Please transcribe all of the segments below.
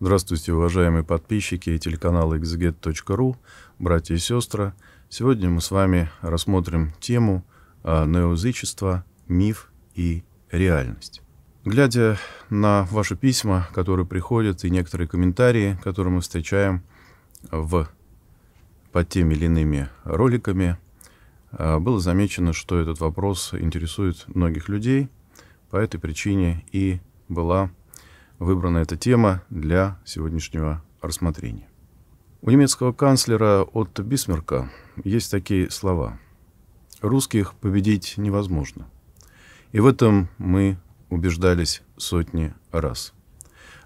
Здравствуйте, уважаемые подписчики телеканала xget.ru, братья и сестры. Сегодня мы с вами рассмотрим тему а, неоязычества, миф и реальность. Глядя на ваши письма, которые приходят, и некоторые комментарии, которые мы встречаем в, под теми или иными роликами, а, было замечено, что этот вопрос интересует многих людей. По этой причине и была выбрана эта тема для сегодняшнего рассмотрения. У немецкого канцлера Отто Бисмерка есть такие слова. «Русских победить невозможно». И в этом мы убеждались сотни раз.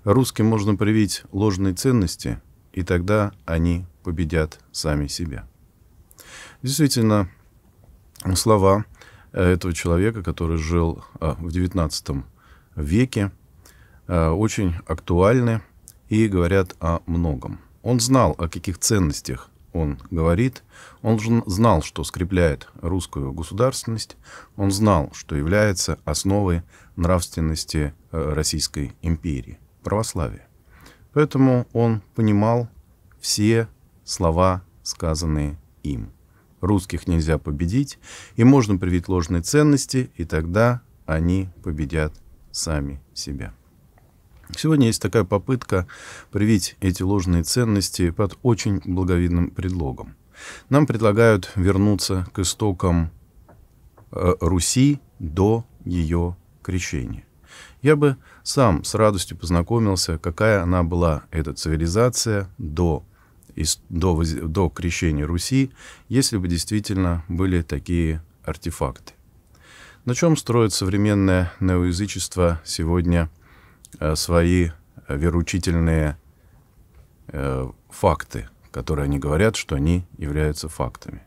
Русским можно привить ложные ценности, и тогда они победят сами себя. Действительно, слова э, этого человека, который жил а, в XIX веке, Э, очень актуальны и говорят о многом. Он знал, о каких ценностях он говорит, он знал, что скрепляет русскую государственность, он знал, что является основой нравственности э, Российской империи, православия. Поэтому он понимал все слова, сказанные им. Русских нельзя победить, и можно привить ложные ценности, и тогда они победят сами себя. Сегодня есть такая попытка привить эти ложные ценности под очень благовидным предлогом. Нам предлагают вернуться к истокам э, Руси до ее крещения. Я бы сам с радостью познакомился, какая она была, эта цивилизация, до, из, до, до крещения Руси, если бы действительно были такие артефакты. На чем строит современное неоязычество сегодня – Э, свои э, вероучительные э, факты, которые они говорят, что они являются фактами.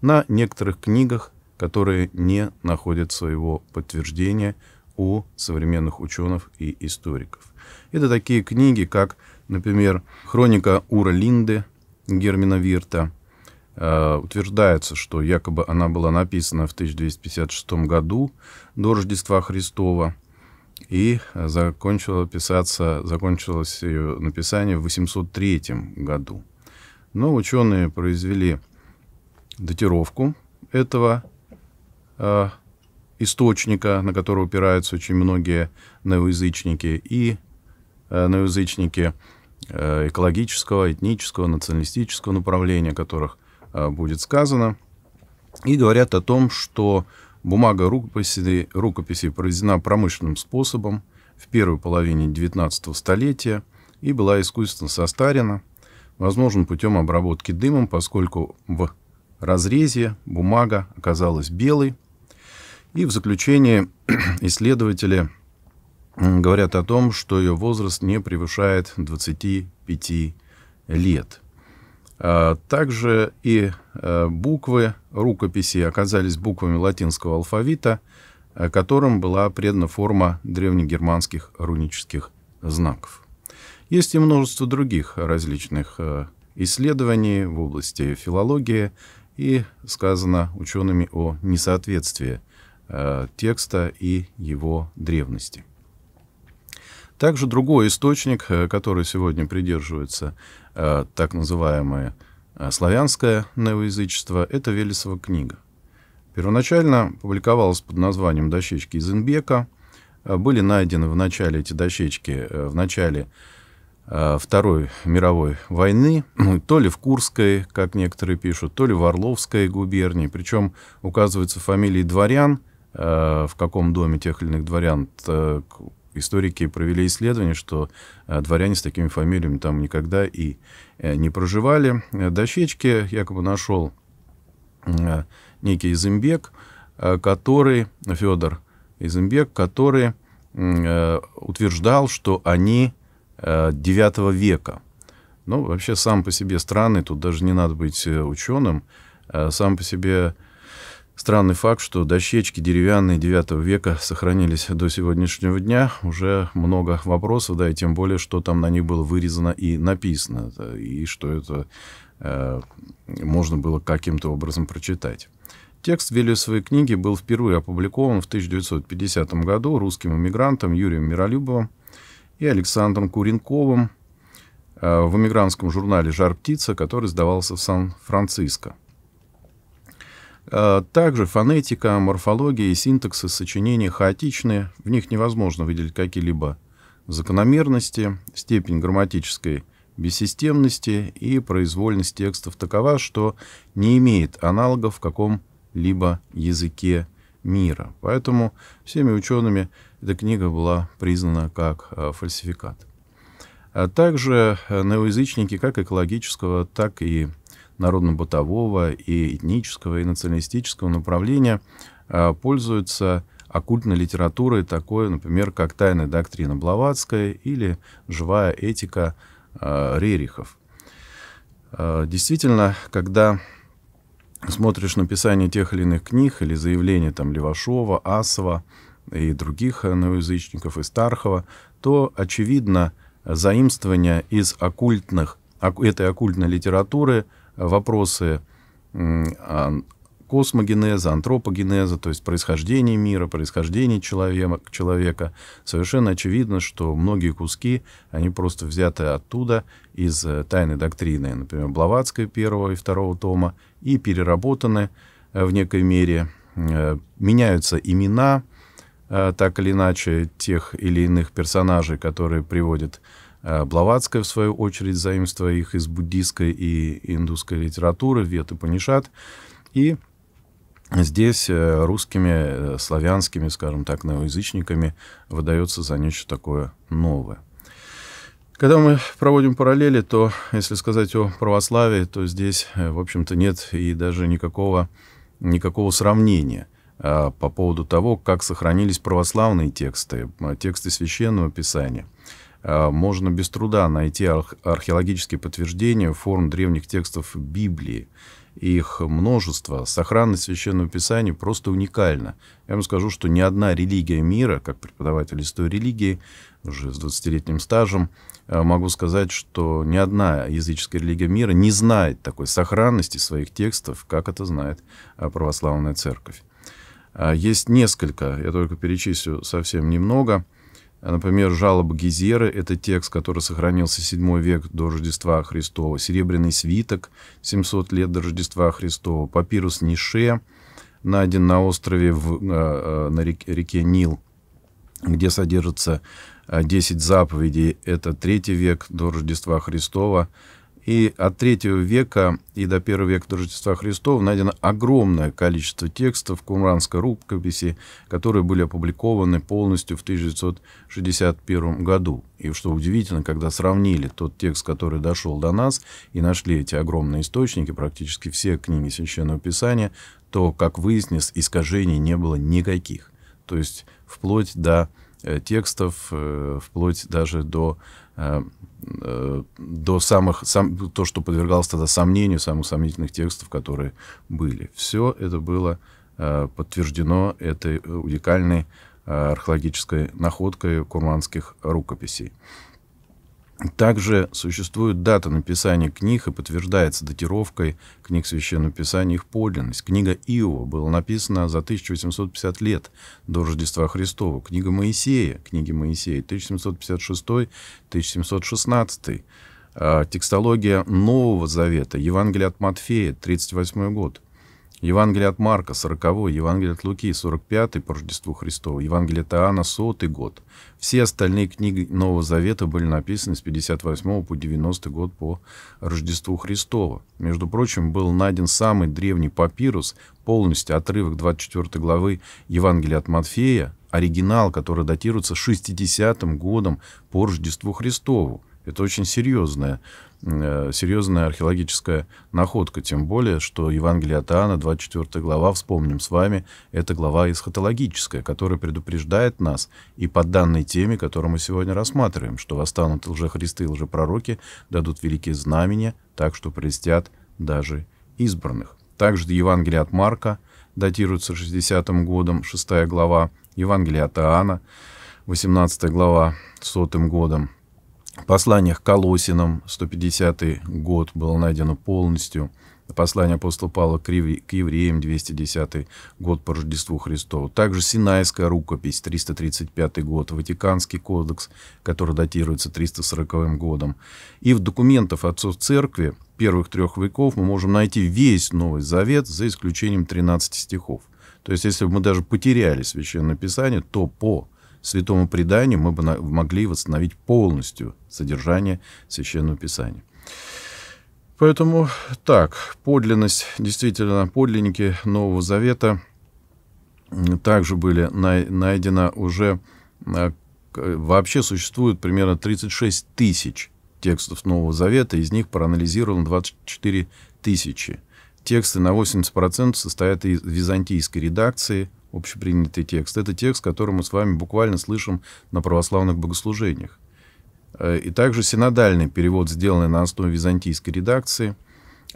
На некоторых книгах, которые не находят своего подтверждения у современных ученых и историков. Это такие книги, как, например, «Хроника Ура Линды» Гермина Вирта. Утверждается, что якобы она была написана в 1256 году до Рождества Христова – и закончила писаться, закончилось ее написание в 803 году. Но ученые произвели датировку этого э, источника, на который упираются очень многие новоязычники и э, новоязычники э, экологического, этнического, националистического направления, о которых э, будет сказано, и говорят о том, что Бумага рукописи, рукописи произведена промышленным способом в первой половине XIX столетия и была искусственно состарена, возможно путем обработки дымом, поскольку в разрезе бумага оказалась белой. И в заключение исследователи говорят о том, что ее возраст не превышает 25 лет. Э, также и э, буквы рукописи оказались буквами латинского алфавита, э, которым была предана форма древнегерманских рунических знаков. Есть и множество других различных исследований в области филологии, и сказано учеными о несоответствии текста и его древности. Также другой источник, э, который сегодня придерживается э, так называемое э, славянское новоязычество, это Велесова книга. Первоначально публиковалась под названием «Дощечки из Инбека». Были найдены в начале эти дощечки, в начале Второй мировой войны, то ли в Курской, как некоторые пишут, то ли в Орловской губернии. Причем указываются фамилии дворян, в каком доме тех или иных дворян, историки провели исследование, что э, дворяне с такими фамилиями там никогда и э, не проживали. Э, Дощечки якобы нашел некий Изымбек, который, Федор Изымбек, который утверждал, что они 9 века. Ну, вообще сам по себе странный, тут даже не надо быть ученым, сам по себе Странный факт, что дощечки деревянные IX века сохранились до сегодняшнего дня, уже много вопросов, да, и тем более, что там на них было вырезано и написано, и что это э, можно было каким-то образом прочитать. Текст Велесовой книги был впервые опубликован в 1950 году русским эмигрантом Юрием Миролюбовым и Александром Куренковым э, в эмигрантском журнале «Жар птица», который сдавался в Сан-Франциско. А, также фонетика, морфология и синтаксы сочинения хаотичны, в них невозможно выделить какие-либо закономерности, степень грамматической бессистемности и произвольность текстов такова, что не имеет аналогов в каком-либо языке мира. Поэтому всеми учеными эта книга была признана как а, фальсификат. А также неоязычники как экологического, так и народно-бытового и этнического и националистического направления а, пользуются оккультной литературой, такой, например, как «Тайная доктрина Блаватская» или «Живая этика» а, Рерихов. А, действительно, когда смотришь на писание тех или иных книг или заявления там, Левашова, Асова и других новоязычников, из Тархова, то, очевидно, заимствование из оккультных, этой оккультной литературы – вопросы а, космогенеза, антропогенеза, то есть происхождение мира, происхождение человека, человека, совершенно очевидно, что многие куски, они просто взяты оттуда, из э, тайной доктрины, например, Блаватской первого и второго тома, и переработаны э, в некой мере. Э, меняются имена, так или иначе, тех или иных персонажей, которые приводят. Э, Блаватская, в свою очередь, заимствуя их из буддийской и индусской литературы, Вет и Панишат. И здесь э, русскими, э, славянскими, скажем так, новоязычниками выдается за нечто такое новое. Когда мы проводим параллели, то если сказать о православии, то здесь, в общем-то, нет и даже никакого, никакого сравнения а, по поводу того, как сохранились православные тексты, тексты священного писания – Э, можно без труда найти археологические подтверждения форм древних текстов Библии. Их множество. Сохранность Священного Писания просто уникальна. Я вам скажу, что ни одна религия мира, как преподаватель истории религии, уже с 20-летним стажем, э, могу сказать, что ни одна языческая религия мира не знает такой сохранности своих текстов, как это знает э, православная церковь. Есть несколько, я только перечислю совсем немного – Например, жалоба Гизеры – это текст, который сохранился 7 век до Рождества Христова, серебряный свиток 700 лет до Рождества Христова, папирус Нише найден на острове в, э, э, на реке, реке Нил, где содержится 10 э, заповедей, это 3 век до Рождества Христова, и от третьего века и до первого века до Рождества Христова найдено огромное количество текстов кумранской рукописи, которые были опубликованы полностью в 1961 году. И что удивительно, когда сравнили тот текст, который дошел до нас, и нашли эти огромные источники, практически все книги Священного Писания, то, как выяснилось, искажений не было никаких. То есть вплоть до э, текстов, э, вплоть даже до э, до самых, сам, то, что подвергалось тогда сомнению, самых сомнительных текстов, которые были. Все это было э, подтверждено этой уникальной э, археологической находкой курманских рукописей. Также существует дата написания книг и подтверждается датировкой книг Священного Писания их подлинность. Книга Иова была написана за 1850 лет до Рождества Христова. Книга Моисея, книги Моисея 1756-1716. А, текстология Нового Завета, Евангелие от Матфея, 38 год. Евангелие от Марка, 40 Евангелие от Луки, 45 по Рождеству Христову, Евангелие от Иоанна, 100 год. Все остальные книги Нового Завета были написаны с 58 по 90 год по Рождеству Христову. Между прочим, был найден самый древний папирус, полностью отрывок 24 главы Евангелия от Матфея, оригинал, который датируется 60-м годом по Рождеству Христову. Это очень серьезная Э, серьезная археологическая находка, тем более, что Евангелие от Иоанна, 24 глава, вспомним с вами, это глава эсхатологическая, которая предупреждает нас и по данной теме, которую мы сегодня рассматриваем, что восстанут лжехристы и лжепророки, дадут великие знамения, так что прелестят даже избранных. Также Евангелие от Марка датируется 60 годом, 6 глава, Евангелие от Иоанна, 18 глава, 100 годом, посланиях Колосинам, 150 год, было найдено полностью. Послание апостола Павла к евреям, 210 год по Рождеству Христову. Также Синайская рукопись, 335 год, Ватиканский кодекс, который датируется 340 годом. И в документах отцов церкви первых трех веков мы можем найти весь Новый Завет, за исключением 13 стихов. То есть, если бы мы даже потеряли Священное Писание, то по святому преданию мы бы могли восстановить полностью содержание Священного Писания. Поэтому так, подлинность, действительно, подлинники Нового Завета также были най найдено уже, а, э, вообще существует примерно 36 тысяч текстов Нового Завета, из них проанализировано 24 тысячи. Тексты на 80% состоят из византийской редакции – общепринятый текст. Это текст, который мы с вами буквально слышим на православных богослужениях. Э, и также синодальный перевод, сделанный на основе византийской редакции.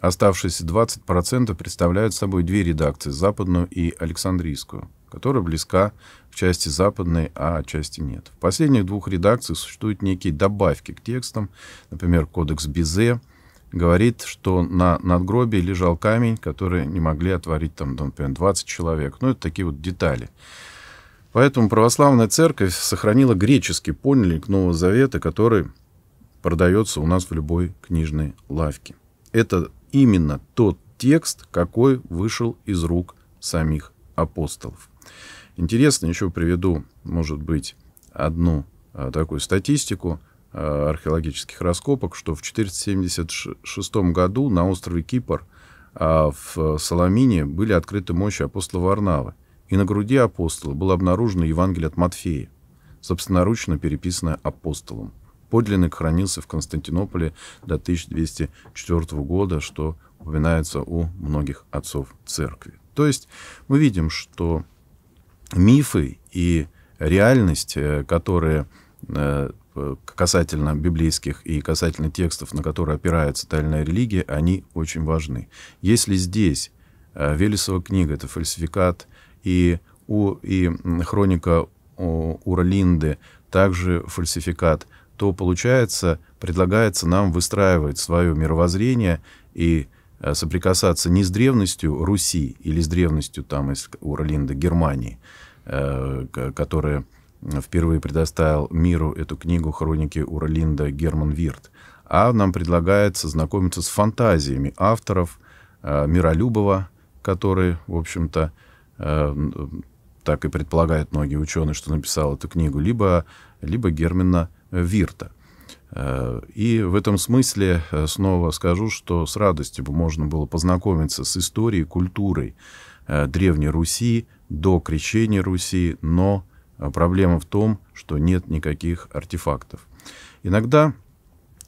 Оставшиеся 20% представляют собой две редакции, западную и александрийскую, которая близка в части западной, а части нет. В последних двух редакциях существуют некие добавки к текстам, например, кодекс Бизе – говорит, что на надгробии лежал камень, который не могли отварить там, например, 20 человек. Ну, это такие вот детали. Поэтому православная церковь сохранила греческий подлинник Нового Завета, который продается у нас в любой книжной лавке. Это именно тот текст, какой вышел из рук самих апостолов. Интересно, еще приведу, может быть, одну а, такую статистику – Э, археологических раскопок, что в 476 году на острове Кипр а, в Соломине были открыты мощи апостола Варнавы, и на груди апостола было обнаружено Евангелие от Матфея, собственноручно переписанное апостолом. Подлинник хранился в Константинополе до 1204 года, что упоминается у многих отцов церкви. То есть мы видим, что мифы и реальность, э, которые э, Э, касательно библейских и касательно текстов, на которые опирается та или религия, они очень важны. Если здесь э, Велесова книга — это фальсификат, и, у, и хроника Уралинды также фальсификат, то, получается, предлагается нам выстраивать свое мировоззрение и э, соприкасаться не с древностью Руси или с древностью, там, из Уралинды, Германии, которая впервые предоставил миру эту книгу «Хроники Уралинда» Герман Вирт. А нам предлагается знакомиться с фантазиями авторов э, Миролюбова, который, в общем-то, э, так и предполагают многие ученые, что написал эту книгу, либо, либо Германа Вирта. Э, и в этом смысле снова скажу, что с радостью бы можно было познакомиться с историей, культурой Древней Руси до крещения Руси, но а проблема в том, что нет никаких артефактов. Иногда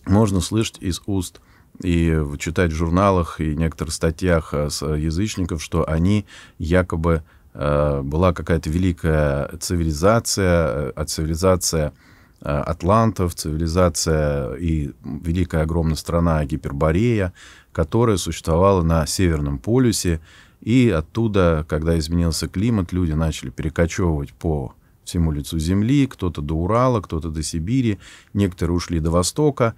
можно слышать из уст и читать в журналах и некоторых статьях э, с э, язычников, что они якобы э, была какая-то великая цивилизация, а цивилизация атлантов, цивилизация и великая огромная страна Гиперборея, которая существовала на Северном полюсе, и оттуда, когда изменился климат, люди начали перекочевывать по всему лицу земли, кто-то до Урала, кто-то до Сибири, некоторые ушли до Востока.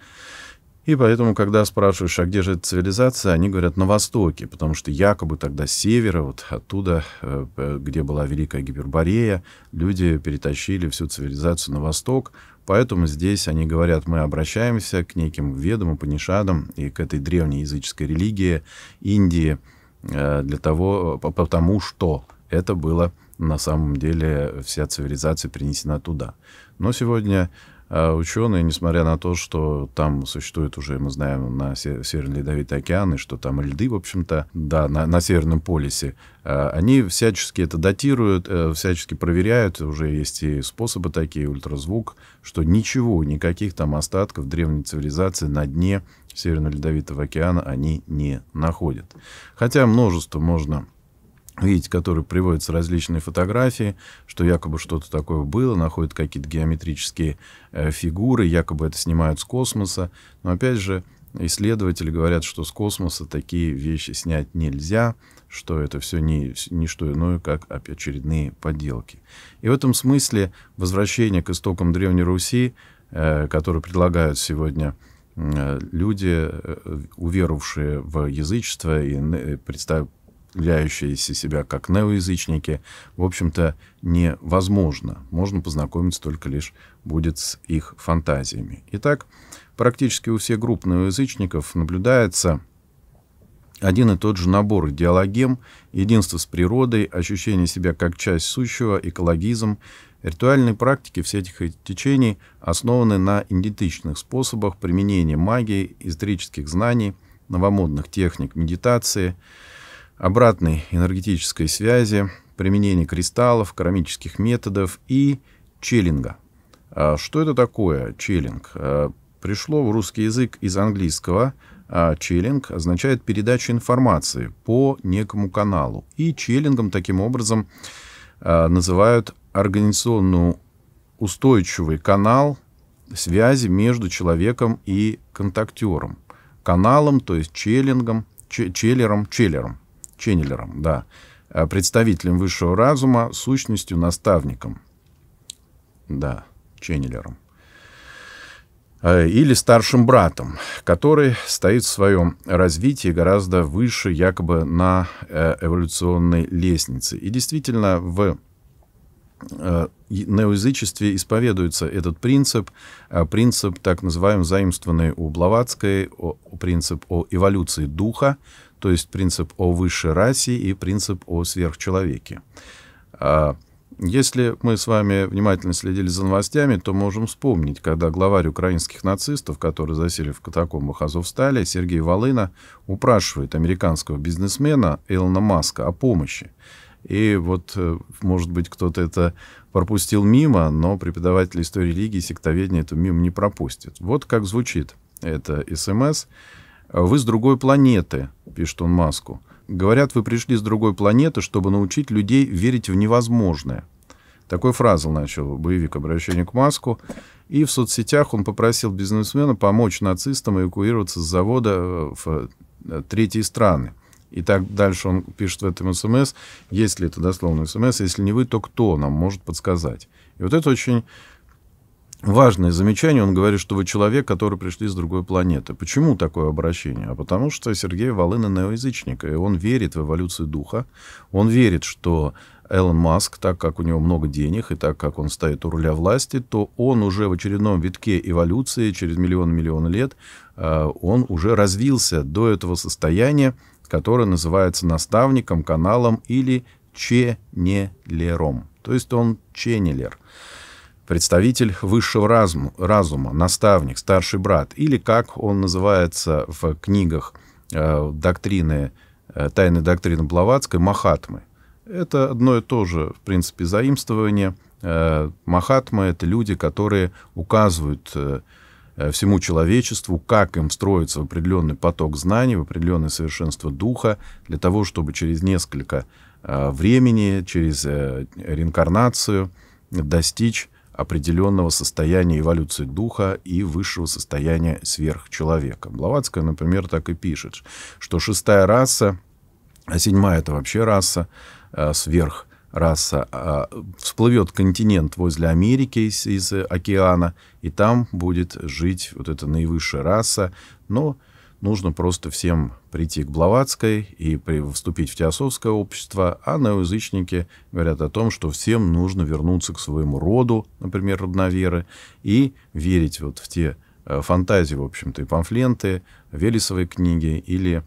И поэтому, когда спрашиваешь, а где же эта цивилизация, они говорят на востоке, потому что якобы тогда с севера, вот оттуда, э, э, где была Великая Гиперборея, люди перетащили всю цивилизацию на восток, поэтому здесь они говорят, мы обращаемся к неким ведам, панишадам и к этой древней языческой религии Индии, э, для того, потому что это было на самом деле вся цивилизация принесена туда. Но сегодня э, ученые, несмотря на то, что там существует уже, мы знаем, на Северный Ледовитый океан, что там льды, в общем-то, да, на, на Северном полюсе, э, они всячески это датируют, э, всячески проверяют, уже есть и способы такие, ультразвук, что ничего, никаких там остатков древней цивилизации на дне Северного Ледовитого океана они не находят. Хотя множество можно видите, которые приводятся различные фотографии, что якобы что-то такое было, находят какие-то геометрические э, фигуры, якобы это снимают с космоса. Но опять же, исследователи говорят, что с космоса такие вещи снять нельзя, что это все не, не что иное, как очередные подделки. И в этом смысле возвращение к истокам Древней Руси, э, которые предлагают сегодня э, люди, э, э, уверовавшие в язычество и представ, определяющиеся себя как неоязычники, в общем-то, невозможно. Можно познакомиться только лишь будет с их фантазиями. Итак, практически у всех групп неоязычников наблюдается один и тот же набор диалогем: единство с природой, ощущение себя как часть сущего, экологизм. Ритуальные практики всех этих течений основаны на идентичных способах применения магии, эзотерических знаний, новомодных техник медитации – обратной энергетической связи, применения кристаллов, керамических методов и челлинга. А что это такое челлинг? А, пришло в русский язык из английского. А челлинг означает передачу информации по некому каналу. И челлингом таким образом называют организационную устойчивый канал связи между человеком и контактером. Каналом, то есть челлингом, челлером, челлером. Ченнелером, да, э, представителем высшего разума, сущностью, наставником. Да, Ченнелером. Э, или старшим братом, который стоит в своем развитии гораздо выше якобы на э, эволюционной лестнице. И действительно, в неоязычестве исповедуется этот принцип, принцип так называемый заимствованный у Блаватской, принцип о эволюции духа, то есть принцип о высшей расе и принцип о сверхчеловеке. А если мы с вами внимательно следили за новостями, то можем вспомнить, когда главарь украинских нацистов, которые засели в катакомбах Азовстали, Сергей Волына, упрашивает американского бизнесмена Элона Маска о помощи. И вот, э, может быть, кто-то это пропустил мимо, но преподаватель истории религии и сектоведения это мимо не пропустит. Вот как звучит это СМС. «Вы с другой планеты», — пишет он Маску. «Говорят, вы пришли с другой планеты, чтобы научить людей верить в невозможное». Такой фразу начал боевик обращение к Маску. И в соцсетях он попросил бизнесмена помочь нацистам эвакуироваться с завода э, в э, третьи страны. И так дальше он пишет в этом смс, эм если это дословный смс, эм если не вы, то кто нам может подсказать. И вот это очень важное замечание. Он говорит, что вы человек, который пришли с другой планеты. Почему такое обращение? А потому что Сергей Волына неоязычник, и он верит в эволюцию духа. Он верит, что Элон Маск, так как у него много денег и так как он стоит у руля власти, то он уже в очередном витке эволюции через миллион-миллион лет, э, он уже развился до этого состояния, которое называется наставником, каналом или ченелером. То есть он ченелер представитель высшего разума, разума, наставник, старший брат, или как он называется в книгах э, доктрины, э, тайны доктрины Блаватской, Махатмы. Это одно и то же, в принципе, заимствование. Э, Махатмы — это люди, которые указывают э, э всему человечеству, как им строится в определенный поток знаний, в определенное совершенство духа, для того, чтобы через несколько э, времени, через э, реинкарнацию достичь определенного состояния эволюции духа и высшего состояния сверхчеловека. Блаватская, например, так и пишет, что шестая раса, а седьмая это вообще раса, э, сверх раса, а, всплывет континент возле Америки из, из океана, и там будет жить вот эта наивысшая раса, но нужно просто всем прийти к Блаватской и при, вступить в теософское общество, а неоязычники говорят о том, что всем нужно вернуться к своему роду, например, родноверы, и верить вот в те э, фантазии, в общем-то, и памфленты, велесовые книги или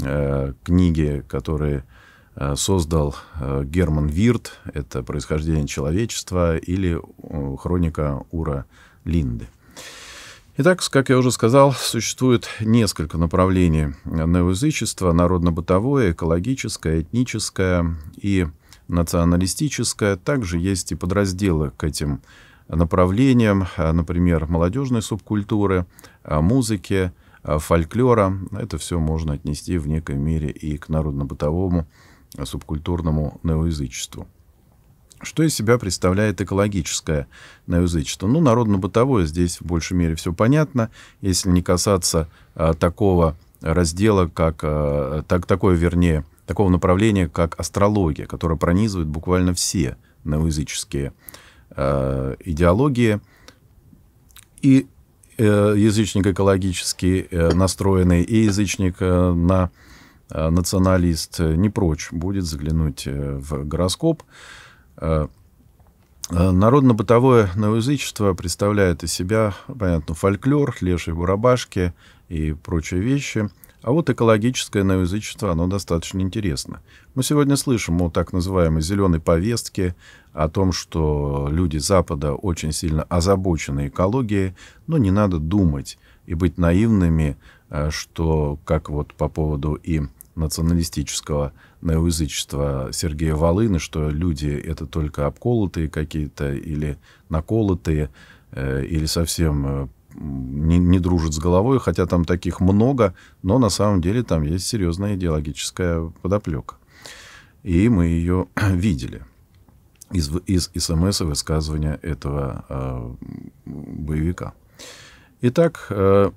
э, книги, которые э, создал э, Герман Вирт, это «Происхождение человечества» или э, «Хроника Ура Линды». Итак, как я уже сказал, существует несколько направлений новоязычества. Народно-бытовое, экологическое, этническое и националистическое. Также есть и подразделы к этим направлениям, а, например, молодежной субкультуры, а, музыки, а, фольклора. Это все можно отнести в некой мере и к народно-бытовому субкультурному неоязычеству. Что из себя представляет экологическое наязычество? Ну, народно-бытовое здесь в большей мере все понятно. Если не касаться а, такого раздела, как а, так, такое, вернее, такого направления, как астрология, которая пронизывает буквально все наязыческие а, идеологии. И э, язычник экологически э, настроенный, и язычник э, на а, э, националист не прочь будет заглянуть э, в гороскоп. Э, Э, э, народно-бытовое новоязычество представляет из себя, понятно, фольклор, лешие барабашки и прочие вещи. А вот экологическое новоязычество, оно достаточно интересно. Мы сегодня слышим о так называемой «зеленой повестке», о том, что люди Запада очень сильно озабочены экологией, но не надо думать и быть наивными, э, что, как вот по поводу и националистического на неоязычество Сергея Волыны, что люди это только обколотые какие-то или наколотые, э, или совсем э, не, не дружат с головой, хотя там таких много, но на самом деле там есть серьезная идеологическая подоплека. И мы ее видели из, из СМС и высказывания этого э, боевика. Итак, э,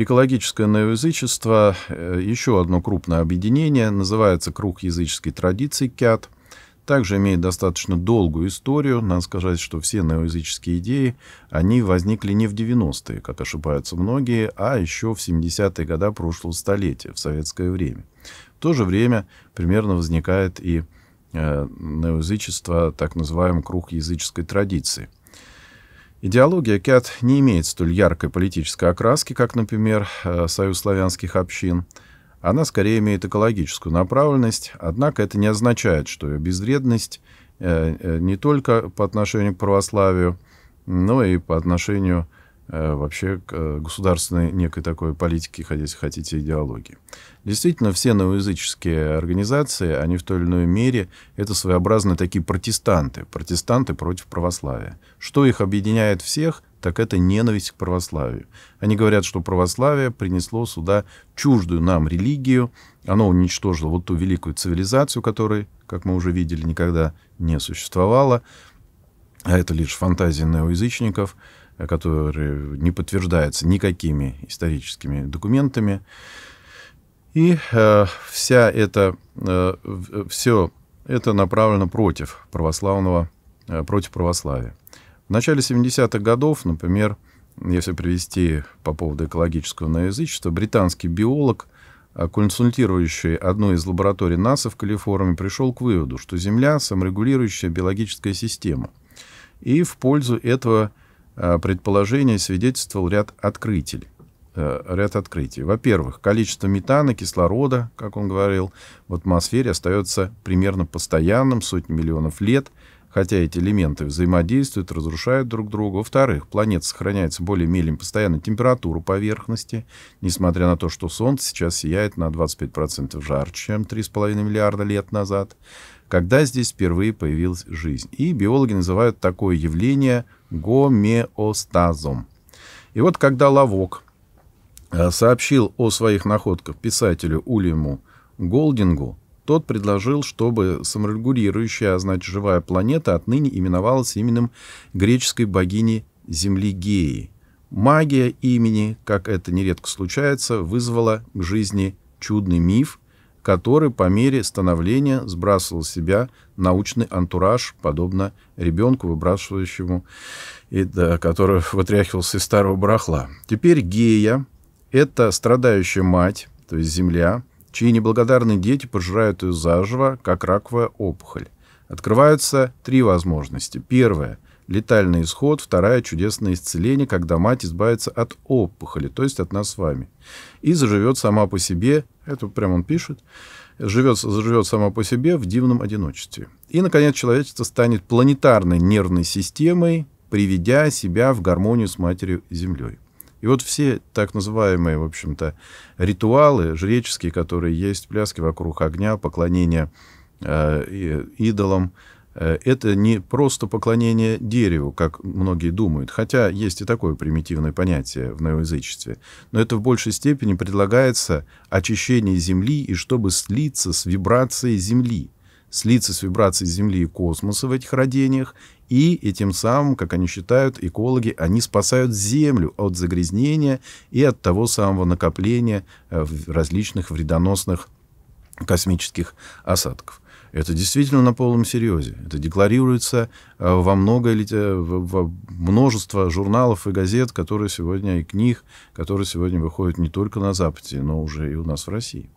Экологическое новоязычество э, — еще одно крупное объединение, называется «Круг языческой традиции КЯТ», также имеет достаточно долгую историю. Надо сказать, что все неоязыческие идеи, они возникли не в 90-е, как ошибаются многие, а еще в 70-е годы прошлого столетия, в советское время. В то же время примерно возникает и э, неоязычество, так называемый круг языческой традиции – Идеология КЯТ не имеет столь яркой политической окраски, как, например, э, Союз славянских общин. Она скорее имеет экологическую направленность, однако это не означает, что ее безвредность э, э, не только по отношению к православию, но и по отношению к Э, вообще э, государственной некой такой политики, если хотите, идеологии. Действительно, все новоязыческие организации, они в той или иной мере, это своеобразные такие протестанты, протестанты против православия. Что их объединяет всех, так это ненависть к православию. Они говорят, что православие принесло сюда чуждую нам религию, оно уничтожило вот ту великую цивилизацию, которой, как мы уже видели, никогда не существовало, а это лишь фантазии неоязычников – который не подтверждается никакими историческими документами. И э, вся это э, э все это направлено против православного, э, против православия. В начале 70-х годов, например, если привести по поводу экологического наязычества, британский биолог, э, консультирующий одну из лабораторий НАСА в Калифорнии, пришел к выводу, что Земля — саморегулирующая биологическая система. И в пользу этого – Э, предположение свидетельствовал ряд открытий. Э, ряд открытий. Во-первых, количество метана, кислорода, как он говорил, в атмосфере остается примерно постоянным сотни миллионов лет, хотя эти элементы взаимодействуют, разрушают друг друга. Во-вторых, планета сохраняется более-менее постоянно температуру поверхности, несмотря на то, что Солнце сейчас сияет на 25% жарче, чем 3,5 миллиарда лет назад, когда здесь впервые появилась жизнь. И биологи называют такое явление – гомеостазом. И вот когда Лавок э, сообщил о своих находках писателю Улиму Голдингу, тот предложил, чтобы саморегулирующая, а значит, живая планета отныне именовалась именем греческой богини Земли Геи. Магия имени, как это нередко случается, вызвала к жизни чудный миф, который по мере становления сбрасывал с себя научный антураж, подобно ребенку, выбрасывающему, и, да, который вытряхивался из старого барахла. Теперь гея — это страдающая мать, то есть земля, чьи неблагодарные дети пожирают ее заживо, как раковая опухоль. Открываются три возможности. Первое — Летальный исход, вторая чудесное исцеление, когда мать избавится от опухоли, то есть от нас с вами. И заживет сама по себе, это прям он пишет, живет, заживет сама по себе в дивном одиночестве. И, наконец, человечество станет планетарной нервной системой, приведя себя в гармонию с матерью Землей. И вот все так называемые, в общем-то, ритуалы жреческие, которые есть, пляски вокруг огня, поклонение э, идолам, Э, это не просто поклонение дереву, как многие думают, хотя есть и такое примитивное понятие в неоязычестве, но это в большей степени предлагается очищение земли и чтобы слиться с вибрацией земли, слиться с вибрацией земли и космоса в этих родениях, и, этим самым, как они считают, экологи, они спасают Землю от загрязнения и от того самого накопления э, различных вредоносных космических осадков. Это действительно на полном серьезе. Это декларируется э, во много, во множество журналов и газет, которые сегодня и книг, которые сегодня выходят не только на Западе, но уже и у нас в России.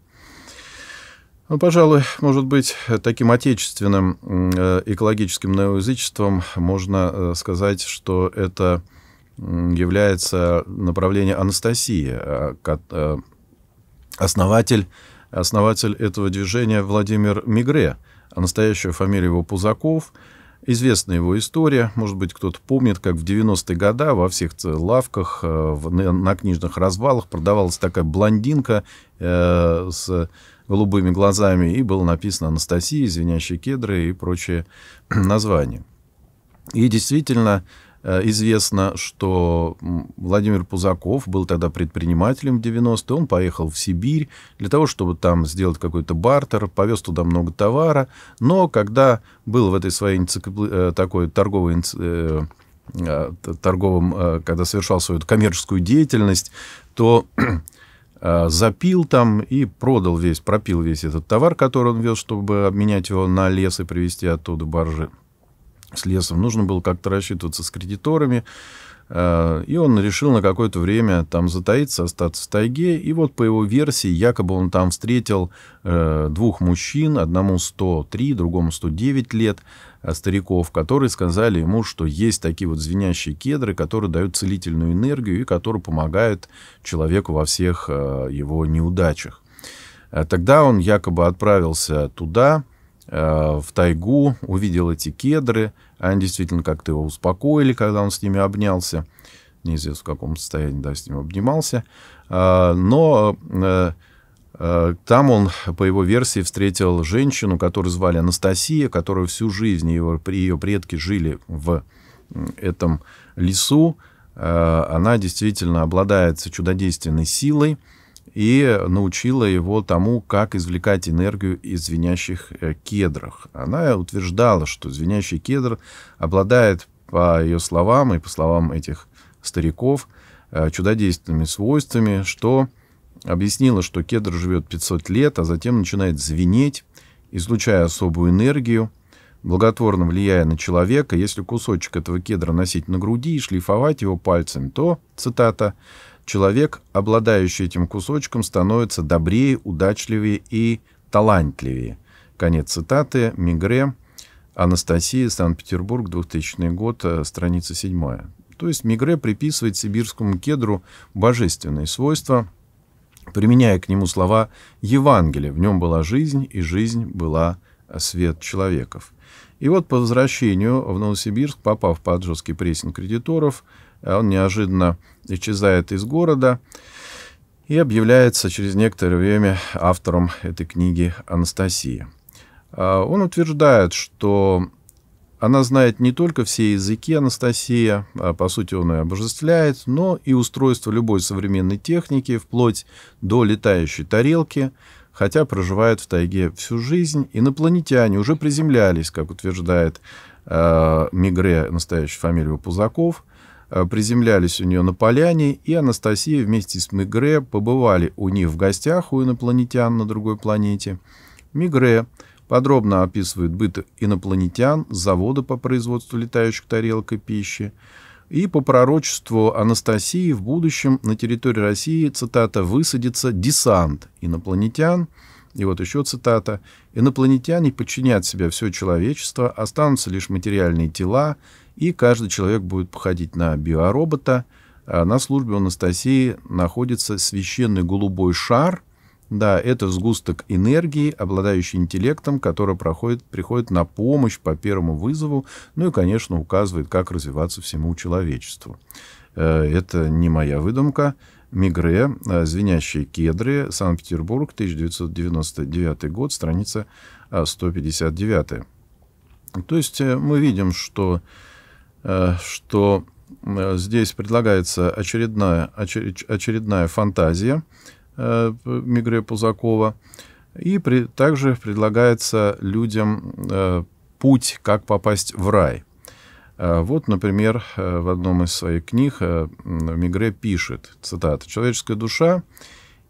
Ну, пожалуй, может быть, таким отечественным э, экологическим неоязычеством можно э, сказать, что это является направление Анастасии, а, основатель Основатель этого движения Владимир Мигре, а настоящая фамилия его Пузаков. Известна его история. Может быть, кто-то помнит, как в 90-е годы во всех лавках, э, на книжных развалах продавалась такая блондинка э, с голубыми глазами, и было написано «Анастасия», «Звенящие кедры» и прочие названия. И действительно, Э, известно, что Владимир Пузаков был тогда предпринимателем в 90-е. Он поехал в Сибирь для того, чтобы там сделать какой-то бартер, повез туда много товара. Но когда был в этой своей энцикл... Э, такой торговой э, торговым, когда совершал свою коммерческую деятельность, то запил там и продал весь, пропил весь этот товар, который он вез, чтобы обменять его на лес и привезти оттуда баржи с лесом, нужно было как-то рассчитываться с кредиторами. Э, и он решил на какое-то время там затаиться, остаться в тайге. И вот по его версии, якобы он там встретил э, двух мужчин, одному 103, другому 109 лет, э, стариков, которые сказали ему, что есть такие вот звенящие кедры, которые дают целительную энергию и которые помогают человеку во всех его неудачах. Тогда он якобы отправился туда, Э, в тайгу, увидел эти кедры. Они действительно как-то его успокоили, когда он с ними обнялся. Неизвестно, в каком состоянии да, с ним обнимался. А, но э, э, там он, по его версии, встретил женщину, которую звали Анастасия, которая всю жизнь его, ее предки жили в этом лесу. Она действительно обладает чудодейственной силой и научила его тому, как извлекать энергию из звенящих э, кедров. Она утверждала, что звенящий кедр обладает, по ее словам и по словам этих стариков, э, чудодейственными свойствами, что объяснила, что кедр живет 500 лет, а затем начинает звенеть, излучая особую энергию, благотворно влияя на человека. Если кусочек этого кедра носить на груди и шлифовать его пальцем, то, цитата, человек, обладающий этим кусочком, становится добрее, удачливее и талантливее. Конец цитаты. Мигре. Анастасия. Санкт-Петербург. 2000 год. Э, страница 7. То есть Мигре приписывает сибирскому кедру божественные свойства, применяя к нему слова Евангелия. В нем была жизнь, и жизнь была э, свет человеков. И вот по возвращению в Новосибирск, попав под жесткий прессинг кредиторов, а он неожиданно исчезает из города и объявляется через некоторое время автором этой книги Анастасия. А он утверждает, что она знает не только все языки Анастасия, а, по сути он ее обожествляет, но и устройство любой современной техники, вплоть до летающей тарелки, хотя проживает в тайге всю жизнь. Инопланетяне уже приземлялись, как утверждает э, Мигре, настоящая фамилия Пузаков – Э, приземлялись у нее на поляне, и Анастасия вместе с Мигре побывали у них в гостях у инопланетян на другой планете. Мигре подробно описывает быт инопланетян, завода по производству летающих тарелок и пищи. И по пророчеству Анастасии в будущем на территории России, цитата, «высадится десант инопланетян», и вот еще цитата. «Инопланетяне подчинят себя все человечество, останутся лишь материальные тела, и каждый человек будет походить на биоробота. А на службе у Анастасии находится священный голубой шар. Да, это сгусток энергии, обладающий интеллектом, который проходит, приходит на помощь по первому вызову, ну и, конечно, указывает, как развиваться всему человечеству. Э, это не моя выдумка. Мигре, э, «Звенящие кедры», Санкт-Петербург, 1999 год, страница 159. Э, То есть мы видим, что Э, что э, здесь предлагается очередная, очередная фантазия э, Мигре Пузакова, и при, также предлагается людям путь, как попасть в рай. Вот, например, в одном из своих книг Мигре пишет, цитата, «Человеческая душа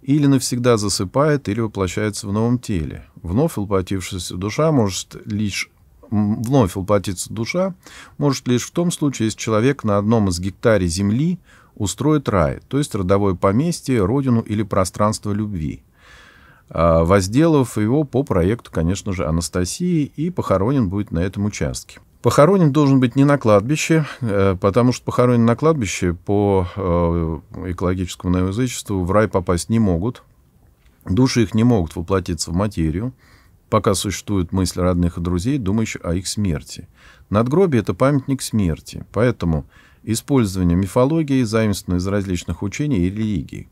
или навсегда засыпает, или воплощается в новом теле. Вновь воплотившаяся душа может лишь вновь воплотится душа, может лишь в том случае, если человек на одном из гектаре земли устроит рай, то есть родовое поместье, родину или пространство любви, а, возделав его по проекту, конечно же, Анастасии, и похоронен будет на этом участке. Похоронен должен быть не на кладбище, э, потому что похоронен на кладбище по э, экологическому наязычеству в рай попасть не могут. Души их не могут воплотиться в материю пока существует мысль родных и друзей, думаешь о их смерти. Надгробие – это памятник смерти, поэтому использование мифологии заимствовано из различных учений и религий.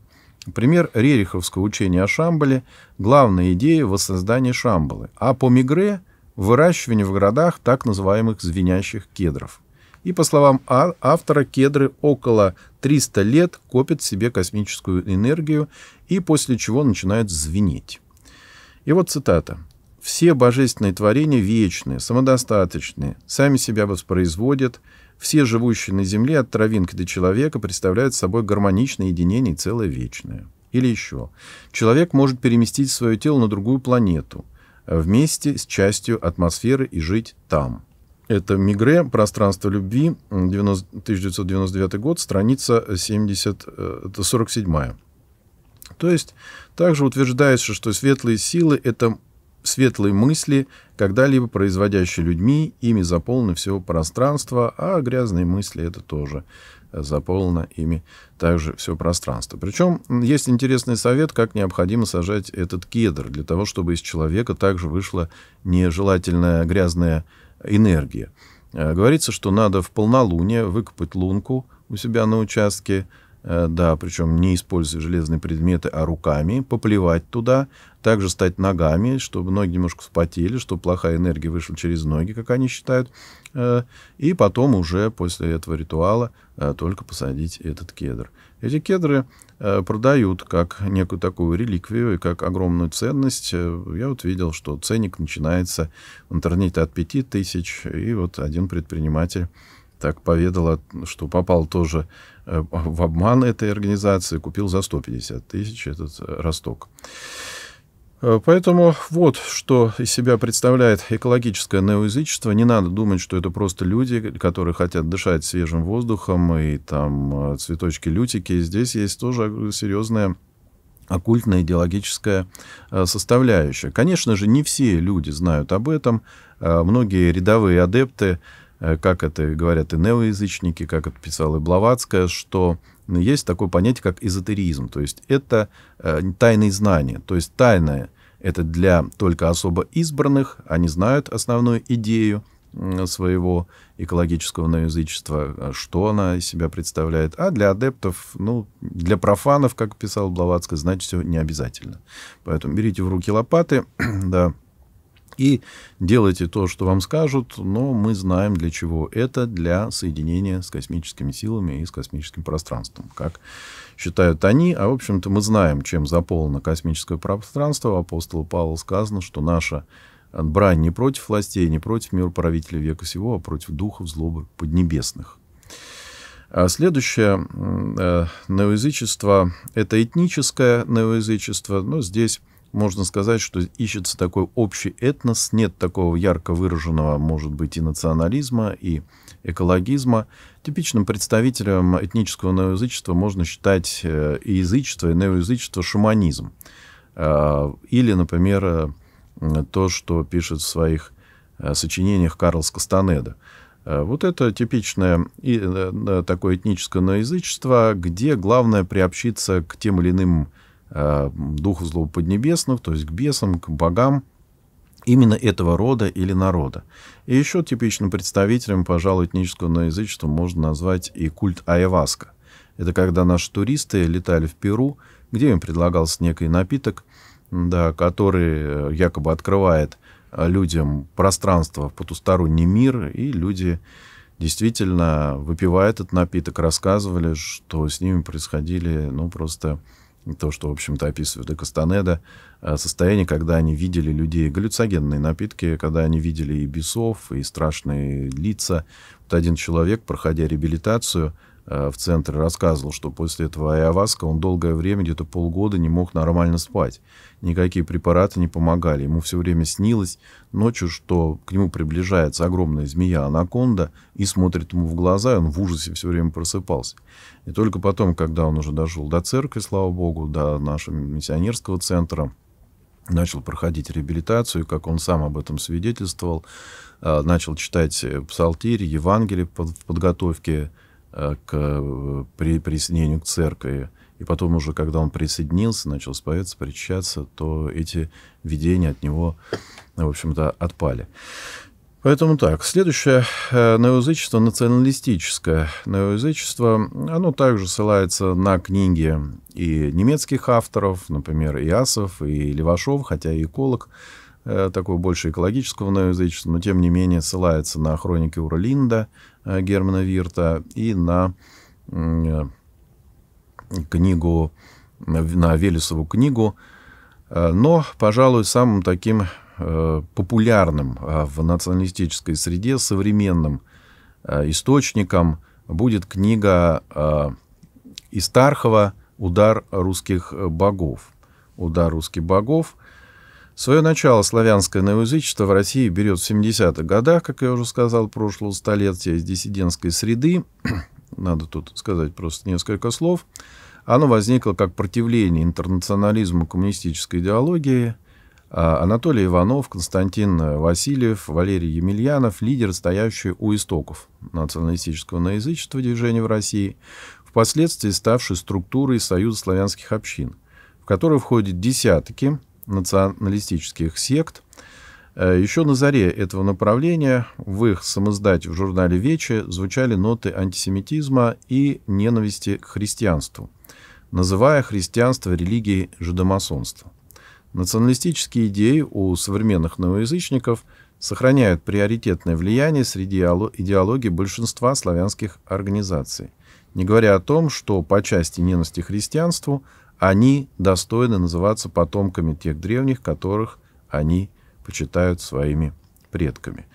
Пример рериховского учения о Шамбале – главная идея воссоздания Шамбалы, а по Мигре – выращивание в городах так называемых «звенящих кедров». И, по словам а, автора, кедры около 300 лет копят в себе космическую энергию и после чего начинают звенеть. И вот цитата. Все божественные творения вечные, самодостаточные, сами себя воспроизводят. Все живущие на земле от травинки до человека представляют собой гармоничное единение и целое вечное. Или еще. Человек может переместить свое тело на другую планету а вместе с частью атмосферы и жить там. Это Мигре «Пространство любви», 1999 год, страница 70, 47 э, То есть также утверждается, что светлые силы — это светлые мысли, когда-либо производящие людьми, ими заполнено всего пространство, а грязные мысли — это тоже э, заполнено ими также все пространство. Причем есть интересный совет, как необходимо сажать этот кедр, для того, чтобы из человека также вышла нежелательная грязная энергия. Э, говорится, что надо в полнолуние выкопать лунку у себя на участке, э, да, причем не используя железные предметы, а руками, поплевать туда, также стать ногами, чтобы ноги немножко вспотели, чтобы плохая энергия вышла через ноги, как они считают, э, и потом уже после этого ритуала э, только посадить этот кедр. Эти кедры э, продают как некую такую реликвию и как огромную ценность. Я вот видел, что ценник начинается в интернете от 5000, и вот один предприниматель так поведал, что попал тоже в обман этой организации, купил за 150 тысяч этот росток. Э, поэтому вот что из себя представляет экологическое неоязычество. Не надо думать, что это просто люди, которые хотят дышать свежим воздухом и там э, цветочки-лютики. Здесь есть тоже серьезная оккультная идеологическая э, составляющая. Конечно же, не все люди знают об этом. Многие рядовые адепты как это говорят и неоязычники, как это писала и Блаватская, что есть такое понятие, как эзотеризм. То есть это э, тайные знания. То есть тайное — это для только особо избранных. Они знают основную идею своего экологического ноязычества, э, что она из себя представляет. А для адептов, ну, для профанов, как писал Блаватская, значит, все не обязательно. Поэтому берите в руки лопаты, да, и делайте то, что вам скажут, но мы знаем для чего. Это для соединения с космическими силами и с космическим пространством, как считают они. А, в общем-то, мы знаем, чем заполнено космическое пространство. Апостолу Павлу сказано, что наша брань не против властей, не против мира правителей века сего, а против духов злобы поднебесных. А следующее э, неоязычество – это этническое неоязычество. Но здесь можно сказать, что ищется такой общий этнос, нет такого ярко выраженного, может быть, и национализма, и экологизма. Типичным представителем этнического неоязычества можно считать э, и язычество, и неоязычество шуманизм, э, Или, например, э, то, что пишет в своих сочинениях Карл Скастанеда. Вот это типичное такое этническое ноязычество, где главное приобщиться к тем или иным Духов э, духу злоуподнебесных, то есть к бесам, к богам именно этого рода или народа. И еще типичным представителем, пожалуй, этнического язычества можно назвать и культ Айваска. Это когда наши туристы летали в Перу, где им предлагался некий напиток, да, который э, якобы открывает э, людям пространство в потусторонний мир, и люди действительно, выпивая этот напиток, рассказывали, что с ними происходили, ну, просто то, что, в общем-то, описывает и Кастанеда, э, состояние, когда они видели людей, галлюцогенные напитки, когда они видели и бесов, и страшные лица. Вот один человек, проходя реабилитацию, Э, в центре рассказывал, что после этого Айаваска он долгое время, где-то полгода, не мог нормально спать. Никакие препараты не помогали. Ему все время снилось ночью, что к нему приближается огромная змея-анаконда и смотрит ему в глаза, и он в ужасе все время просыпался. И только потом, когда он уже дошел до церкви, слава богу, до нашего миссионерского центра, начал проходить реабилитацию, как он сам об этом свидетельствовал, э, начал читать э, псалтирь, Евангелие в подготовке Э, к при присоединению к церкви. И потом уже, когда он присоединился, начал исповедаться, причащаться, то эти видения от него, в общем-то, отпали. Поэтому так, следующее э, новоязычество националистическое. Новоязычество, оно также ссылается на книги и немецких авторов, например, Иасов и Левашов, хотя и эколог, э, такой больше экологического новоязычества, но тем не менее ссылается на хроники Уралинда, Э, Германа Вирта и на э, книгу, на Велесову книгу. Э, но, пожалуй, самым таким популярным в националистической среде современным источником будет книга Истархова «Удар русских богов». «Удар русских богов» Свое начало славянское новоязычество в России берет в 70-х годах, как я уже сказал, прошлого столетия, из диссидентской среды. Надо тут сказать просто несколько слов. Оно возникло как противление интернационализму коммунистической идеологии. А, Анатолий Иванов, Константин Васильев, Валерий Емельянов – лидер стоящие у истоков националистического наязычества движения в России, впоследствии ставший структурой Союза славянских общин, в который входят десятки – националистических сект. Э, Еще на заре этого направления в их самоздате в журнале «Вече» звучали ноты антисемитизма и ненависти к христианству, называя христианство религией жидомасонства. Националистические идеи у современных новоязычников сохраняют приоритетное влияние среди идеологии большинства славянских организаций, не говоря о том, что по части ненависти к христианству – они достойны называться потомками тех древних, которых они почитают своими предками.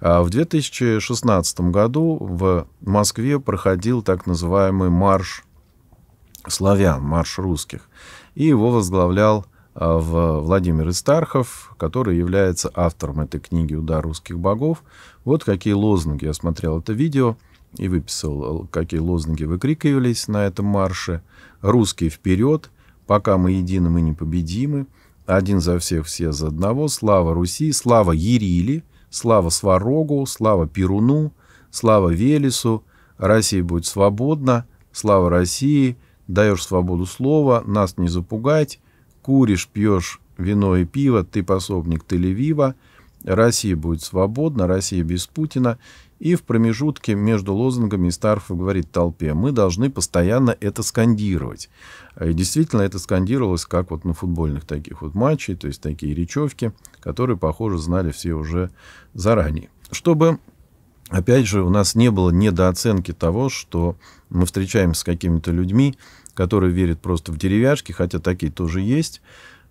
А, в 2016 году в Москве проходил так называемый марш славян, марш русских. И его возглавлял а, в Владимир Истархов, который является автором этой книги «Удар русских богов». Вот какие лозунги. Я смотрел это видео и выписал, э, какие лозунги выкрикивались на этом марше. «Русские вперед! Пока мы едины, мы непобедимы! Один за всех, все за одного! Слава Руси! Слава Ериле! Слава Сварогу! Слава Перуну! Слава Велесу! Россия будет свободна! Слава России! Даешь свободу слова! Нас не запугать! Куришь, пьешь вино и пиво! Ты пособник Тель-Авива!» Россия будет свободна, Россия без Путина и в промежутке между лозунгами Старфов говорит толпе, мы должны постоянно это скандировать. Э, и действительно, это скандировалось, как вот на футбольных таких вот матчей, то есть такие речевки, которые, похоже, знали все уже заранее. Чтобы опять же, у нас не было недооценки того, что мы встречаемся с какими-то людьми, которые верят просто в деревяшки, хотя такие тоже есть,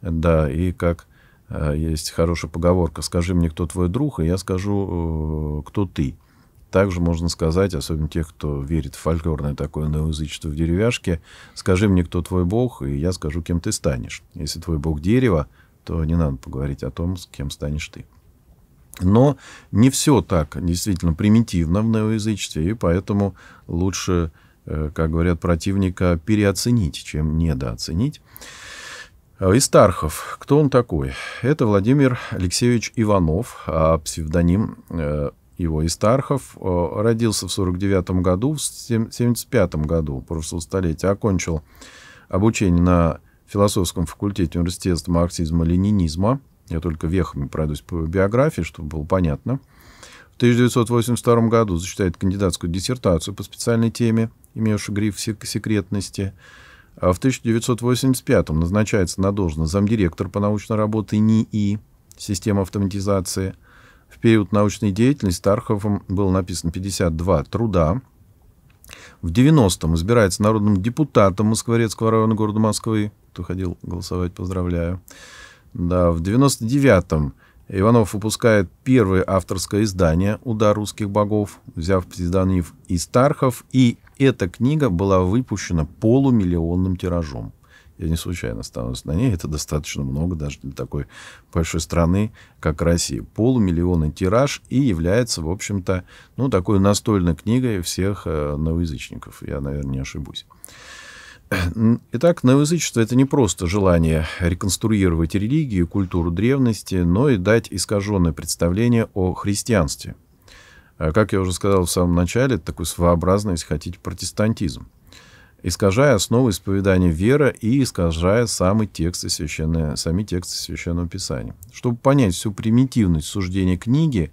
да, и как э, есть хорошая поговорка «Скажи мне, кто твой друг, и я скажу, э, кто ты». Также можно сказать, особенно тех, кто верит в фольклорное такое новоязычество в деревяшке, скажи мне, кто твой бог, и я скажу, кем ты станешь. Если твой бог дерево, то не надо поговорить о том, с кем станешь ты. Но не все так действительно примитивно в новоязычестве, и поэтому лучше, э, как говорят, противника переоценить, чем недооценить. А, Истархов. Кто он такой? Это Владимир Алексеевич Иванов, а псевдоним э, его Истархов, э, родился в 1949 году, в 1975 году прошлого столетия окончил обучение на философском факультете университета марксизма-ленинизма. Я только вехами пройдусь по биографии, чтобы было понятно. В 1982 году зачитает кандидатскую диссертацию по специальной теме, имеющей гриф секретности. А в 1985 назначается на должность замдиректор по научной работе НИИ, системы автоматизации – в период научной деятельности Тарховым было написано 52 труда. В 90-м избирается народным депутатом Москворецкого района города Москвы. Кто ходил голосовать, поздравляю. Да, в 99-м Иванов выпускает первое авторское издание «Удар русских богов», взяв псевдоним из Тархов, и эта книга была выпущена полумиллионным тиражом. Я не случайно становлюсь на ней. Это достаточно много даже для такой большой страны, как Россия. Полумиллионный тираж и является, в общем-то, ну, такой настольной книгой всех э, новоязычников. Я, наверное, не ошибусь. Итак, новоязычество — это не просто желание реконструировать религию культуру древности, но и дать искаженное представление о христианстве. А, как я уже сказал в самом начале, это такой своеобразный, если хотите, протестантизм искажая основы исповедания веры и искажая самые тексты, священные, сами тексты Священного Писания. Чтобы понять всю примитивность суждения книги,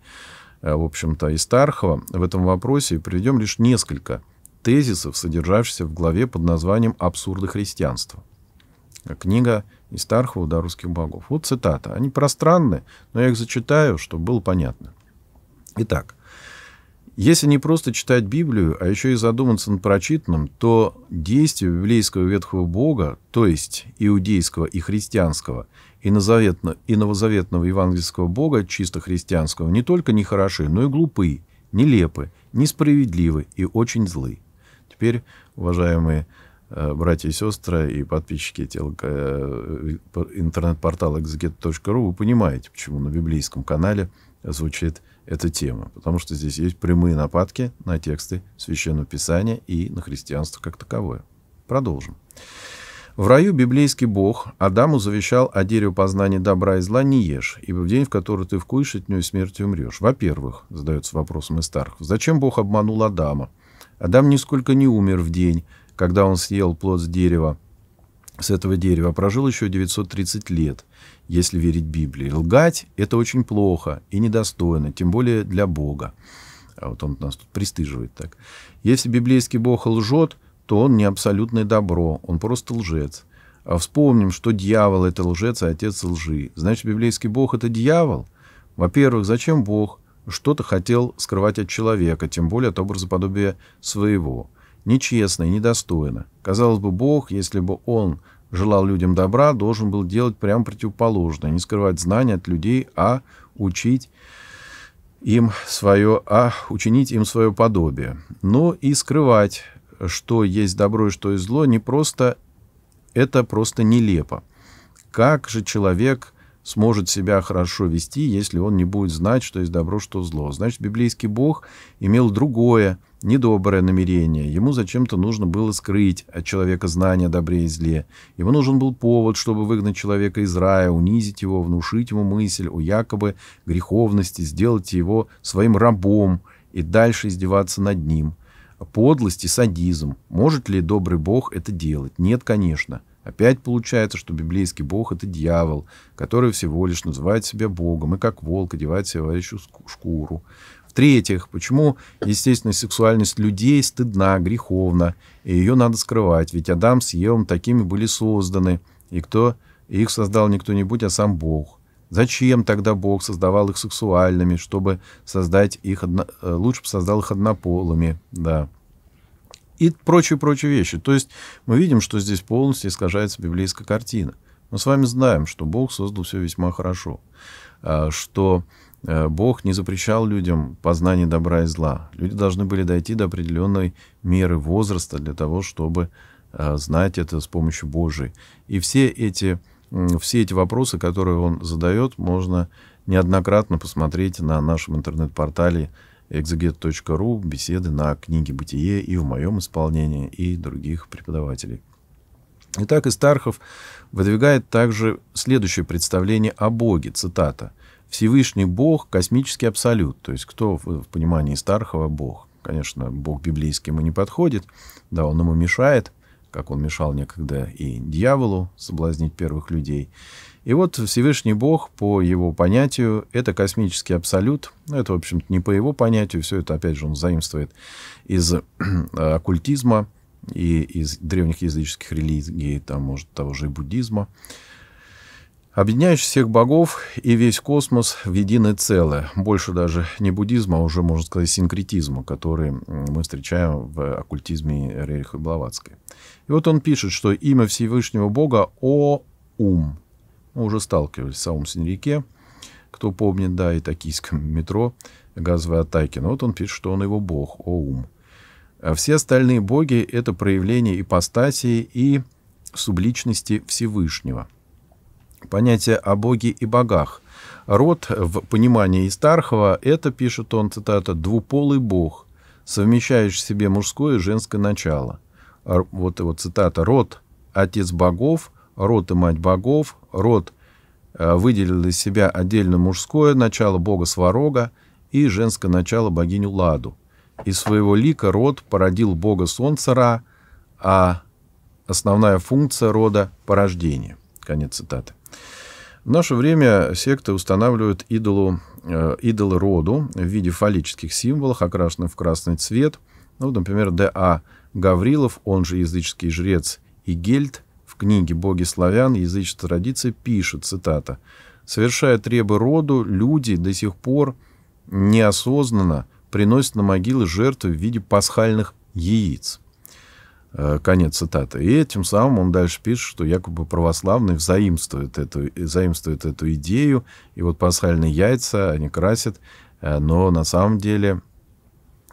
э, в общем-то, Истархова, в этом вопросе приведем лишь несколько тезисов, содержащихся в главе под названием «Абсурды христианства». Книга Истархова до русских богов». Вот цитата. Они пространны, но я их зачитаю, чтобы было понятно. Итак, если не просто читать Библию, а еще и задуматься над прочитанным, то действие библейского ветхого бога, то есть иудейского и христианского, и новозаветного евангельского бога, чисто христианского, не только не хороши, но и глупы, нелепы, несправедливы и очень злы. Теперь, уважаемые э, братья и сестры и подписчики э, э, интернет-портала exeget.ru, вы понимаете, почему на библейском канале звучит эта тема, потому что здесь есть прямые нападки на тексты Священного Писания и на христианство как таковое. Продолжим. В раю библейский бог Адаму завещал о дереве познания добра и зла не ешь, ибо в день, в который ты вкуешь от нее, смертью умрешь. Во-первых, задается вопросом Истарх, зачем бог обманул Адама? Адам нисколько не умер в день, когда он съел плод с дерева, с этого дерева, а прожил еще 930 лет если верить Библии. Лгать – это очень плохо и недостойно, тем более для Бога. А вот он нас тут пристыживает так. Если библейский Бог лжет, то он не абсолютное добро, он просто лжец. А вспомним, что дьявол — это лжец, а отец лжи. Значит, библейский Бог — это дьявол? Во-первых, зачем Бог что-то хотел скрывать от человека, тем более от образа подобия своего? Нечестно и недостойно. Казалось бы, Бог, если бы Он желал людям добра, должен был делать прямо противоположное, не скрывать знания от людей, а учить им свое, а учинить им свое подобие. Но и скрывать, что есть добро и что есть зло, не просто это просто нелепо. Как же человек – сможет себя хорошо вести, если он не будет знать, что есть добро, что зло. Значит, библейский Бог имел другое, недоброе намерение. Ему зачем-то нужно было скрыть от человека знание о добре и зле. Ему нужен был повод, чтобы выгнать человека из рая, унизить его, внушить ему мысль о якобы греховности, сделать его своим рабом и дальше издеваться над ним. Подлость и садизм. Может ли добрый Бог это делать? Нет, конечно. Опять получается, что библейский бог — это дьявол, который всего лишь называет себя богом и как волк одевает себе варящую шкуру. В-третьих, почему естественная сексуальность людей стыдна, греховна, и ее надо скрывать, ведь Адам с Евом такими были созданы, и кто их создал не кто-нибудь, а сам Бог. Зачем тогда Бог создавал их сексуальными, чтобы создать их, одно... Э, лучше бы создал их однополыми, да и прочие-прочие вещи. То есть мы видим, что здесь полностью искажается библейская картина. Мы с вами знаем, что Бог создал все весьма хорошо, а, что э, Бог не запрещал людям познание добра и зла. Люди должны были дойти до определенной меры возраста для того, чтобы э, знать это с помощью Божией. И все эти, все эти вопросы, которые он задает, можно неоднократно посмотреть на нашем интернет-портале exeget.ru, беседы на книге «Бытие» и в моем исполнении, и других преподавателей. Итак, Истархов выдвигает также следующее представление о Боге, цитата. «Всевышний Бог – космический абсолют», то есть кто в, в понимании Истархова – Бог. Конечно, Бог библейский ему не подходит, да, он ему мешает – как он мешал некогда и дьяволу соблазнить первых людей. И вот Всевышний Бог, по его понятию, это космический абсолют. Ну, это, в общем-то, не по его понятию. Все это, опять же, он заимствует из э, оккультизма и из древних языческих религий, там, может, того же и буддизма. Объединяющий всех богов и весь космос в единое целое. Больше даже не буддизма, а уже, можно сказать, синкретизма, который мы встречаем в оккультизме Рериха Блаватской. И вот он пишет, что имя Всевышнего Бога — О-Ум. Мы уже сталкивались с Аум Синрике, кто помнит, да, и токийском метро, газовой атаки. Но вот он пишет, что он его бог, О-Ум. А все остальные боги — это проявление ипостасии и субличности Всевышнего — понятие о боге и богах. Род в понимании Истархова — это, пишет он, цитата, «двуполый бог, совмещающий в себе мужское и женское начало». Вот его цитата «род — отец богов», «род и мать богов», «род э, выделил из себя отдельно мужское начало бога Сварога и женское начало богиню Ладу. Из своего лика род породил бога Солнца Ра, а основная функция рода — порождение. Конец цитаты. В наше время секты устанавливают идолу, э, идол роду в виде фаллических символов, окрашенных в красный цвет. Ну, например, Д.А. Гаврилов, он же языческий жрец и Игельд, в книге «Боги славян. Язычество традиции» пишет, цитата, «Совершая требы роду, люди до сих пор неосознанно приносят на могилы жертвы в виде пасхальных яиц». Э, конец цитаты. И этим самым он дальше пишет, что якобы православные взаимствуют эту, взаимствуют эту идею, и вот пасхальные яйца они красят, э, но на самом деле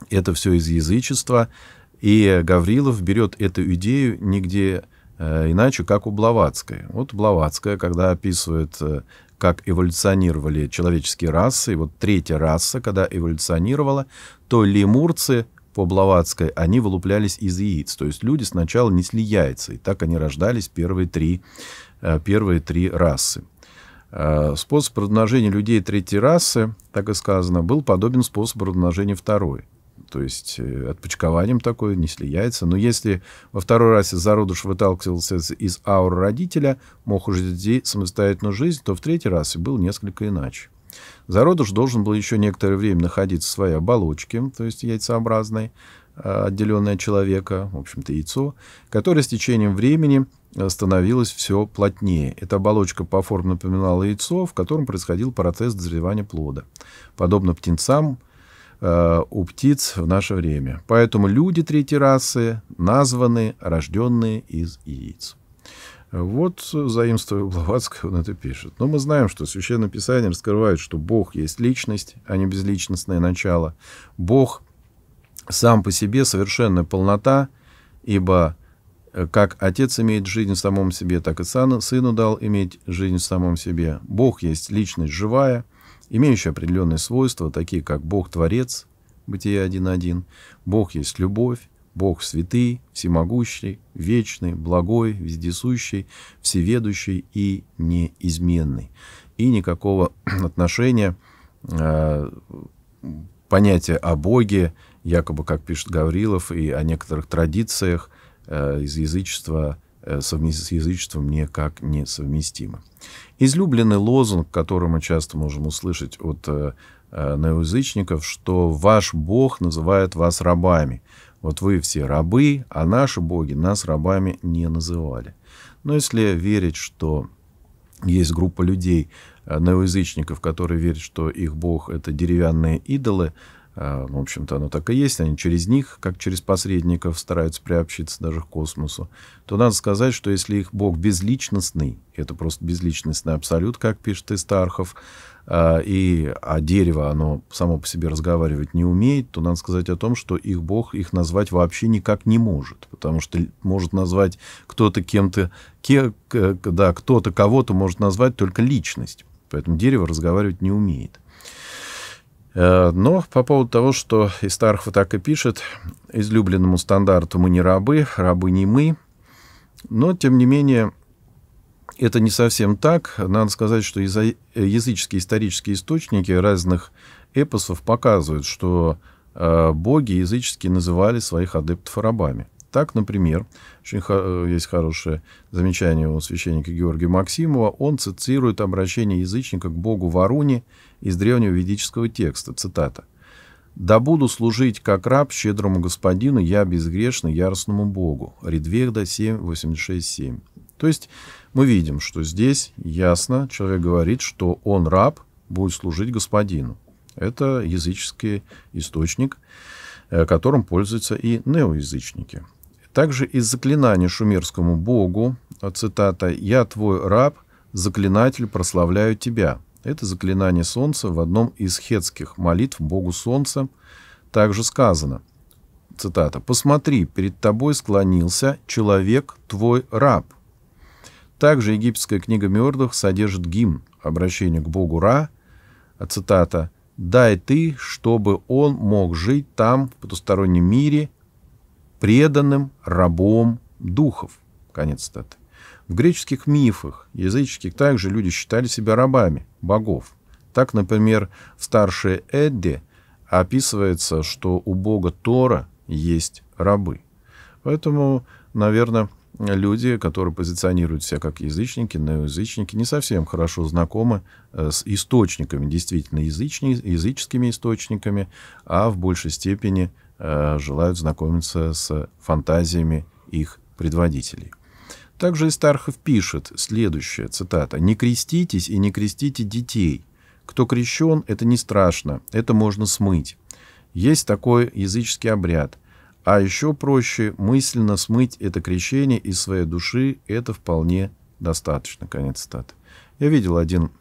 это все из язычества, и Гаврилов берет эту идею нигде э, иначе, как у Блаватской. Вот Блаватская, когда описывает, как эволюционировали человеческие расы, вот третья раса, когда эволюционировала, то лемурцы по Блаватской они вылуплялись из яиц. То есть люди сначала несли яйца, и так они рождались первые три, э, первые три расы. Э, способ размножения людей третьей расы, так и сказано, был подобен способу размножения второй. То есть э, отпочкованием такое несли яйца. Но если во второй расе зародыш выталкивался из аур родителя, мог уже самостоятельную жизнь, то в третьей расе был несколько иначе. Зародыш должен был еще некоторое время находиться в своей оболочке, то есть яйцеобразной, а, отделенное от человека, в общем-то яйцо, которое с течением времени э, становилось все плотнее. Эта оболочка по форме напоминала яйцо, в котором происходил процесс дозревания плода. Подобно птенцам, э, у птиц в наше время. Поэтому люди третьей расы названы рожденные из яиц. Вот заимствуя Блаватского, он это пишет. Но мы знаем, что Священное Писание раскрывает, что Бог есть личность, а не безличностное начало. Бог сам по себе совершенная полнота, ибо э, как Отец имеет жизнь в самом себе, так и Сыну, сыну дал иметь жизнь в самом себе. Бог есть личность живая, имеющая определенные свойства, такие как Бог-творец, Бытие один, Бог есть любовь, Бог святый, всемогущий, вечный, благой, вездесущий, всеведущий и неизменный. И никакого отношения э, понятия о Боге, якобы, как пишет Гаврилов, и о некоторых традициях э, из язычества э, с язычеством никак не совместимо. Излюбленный лозунг, который мы часто можем услышать от э, э неоязычников, что ваш Бог называет вас рабами – вот вы все рабы, а наши боги нас рабами не называли. Но если верить, что есть группа людей, э, новоязычников, которые верят, что их бог — это деревянные идолы, а, в общем-то, оно так и есть. Они через них, как через посредников, стараются приобщиться даже к космосу. То надо сказать, что если их Бог безличностный, это просто безличностный абсолют, как пишет Истархов, а, и, а дерево, оно само по себе разговаривать не умеет, то надо сказать о том, что их Бог их назвать вообще никак не может, потому что может назвать кто-то кем-то, да, кто-то кого-то может назвать только личность, поэтому дерево разговаривать не умеет. Э, но по поводу того, что Истархова так и пишет, излюбленному стандарту мы не рабы, рабы не мы. Но, тем не менее, это не совсем так. Надо сказать, что э, языческие исторические источники разных эпосов показывают, что э, боги языческие называли своих адептов рабами. Так, например, очень есть хорошее замечание у священника Георгия Максимова, он цитирует обращение язычника к богу Варуне из древнего ведического текста, цитата. «Да буду служить как раб щедрому господину, я безгрешный, яростному Богу». Ридвегда 7, 86, 7. То есть мы видим, что здесь ясно человек говорит, что он раб, будет служить господину. Это языческий источник, э, которым пользуются и неоязычники. Также из заклинания шумерскому богу, а цитата, «Я твой раб, заклинатель, прославляю тебя». Это заклинание солнца в одном из хетских молитв богу солнца также сказано. Цитата. «Посмотри, перед тобой склонился человек, твой раб». Также египетская книга мертвых содержит гимн, обращение к богу Ра, а цитата, «Дай ты, чтобы он мог жить там, в потустороннем мире, преданным рабом духов». Конец цитаты. В греческих мифах языческих также люди считали себя рабами богов. Так, например, в старшей Эдде описывается, что у бога Тора есть рабы. Поэтому, наверное, люди, которые позиционируют себя как язычники, неоязычники, не совсем хорошо знакомы э, с источниками, действительно языческими источниками, а в большей степени э, желают знакомиться с фантазиями их предводителей. Также Истархов пишет следующее, цитата, «Не креститесь и не крестите детей. Кто крещен, это не страшно, это можно смыть. Есть такой языческий обряд. А еще проще мысленно смыть это крещение из своей души, это вполне достаточно». Конец цитаты. Я видел один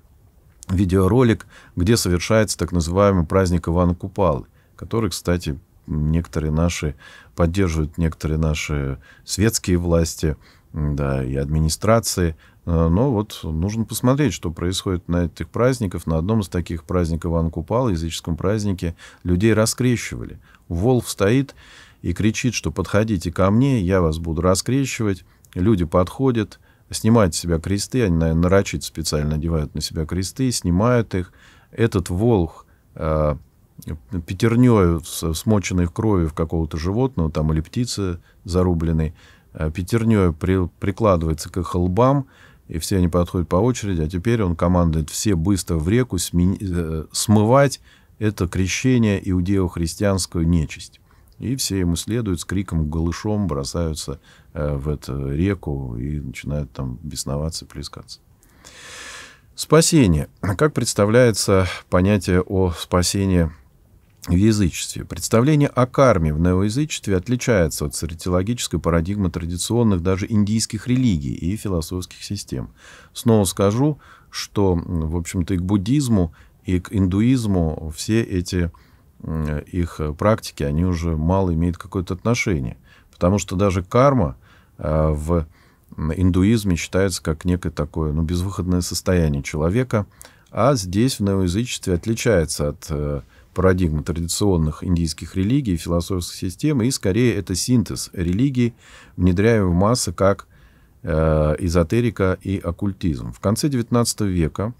видеоролик, где совершается так называемый праздник Ивана Купалы, который, кстати, некоторые наши поддерживают некоторые наши светские власти, да, и администрации. Э, но вот нужно посмотреть, что происходит на этих праздниках. На одном из таких праздников Ивана Купала, языческом празднике, людей раскрещивали. Волф стоит и кричит, что подходите ко мне, я вас буду раскрещивать. Люди подходят, снимают с себя кресты, они, наверное, нарочит специально одевают на себя кресты, снимают их. Этот волх э, пятернёю, смоченной в кровью какого-то животного там, или птицы зарубленной, Э, пятерней при, прикладывается к их лбам, и все они подходят по очереди, а теперь он командует все быстро в реку сми, э, смывать это крещение иудео-христианскую нечисть. И все ему следуют с криком голышом, бросаются э, в эту реку и начинают там бесноваться, плескаться. Спасение. Как представляется понятие о спасении в язычестве. Представление о карме в неоязычестве отличается от саратиологической парадигмы традиционных даже индийских религий и философских систем. Снова скажу, что, в общем-то, и к буддизму, и к индуизму все эти их практики, они уже мало имеют какое-то отношение. Потому что даже карма э, в индуизме считается как некое такое ну, безвыходное состояние человека, а здесь в неоязычестве отличается от э, парадигму традиционных индийских религий, философских систем, и скорее это синтез религии, внедряемый в массы как э, эзотерика и оккультизм. В конце XIX века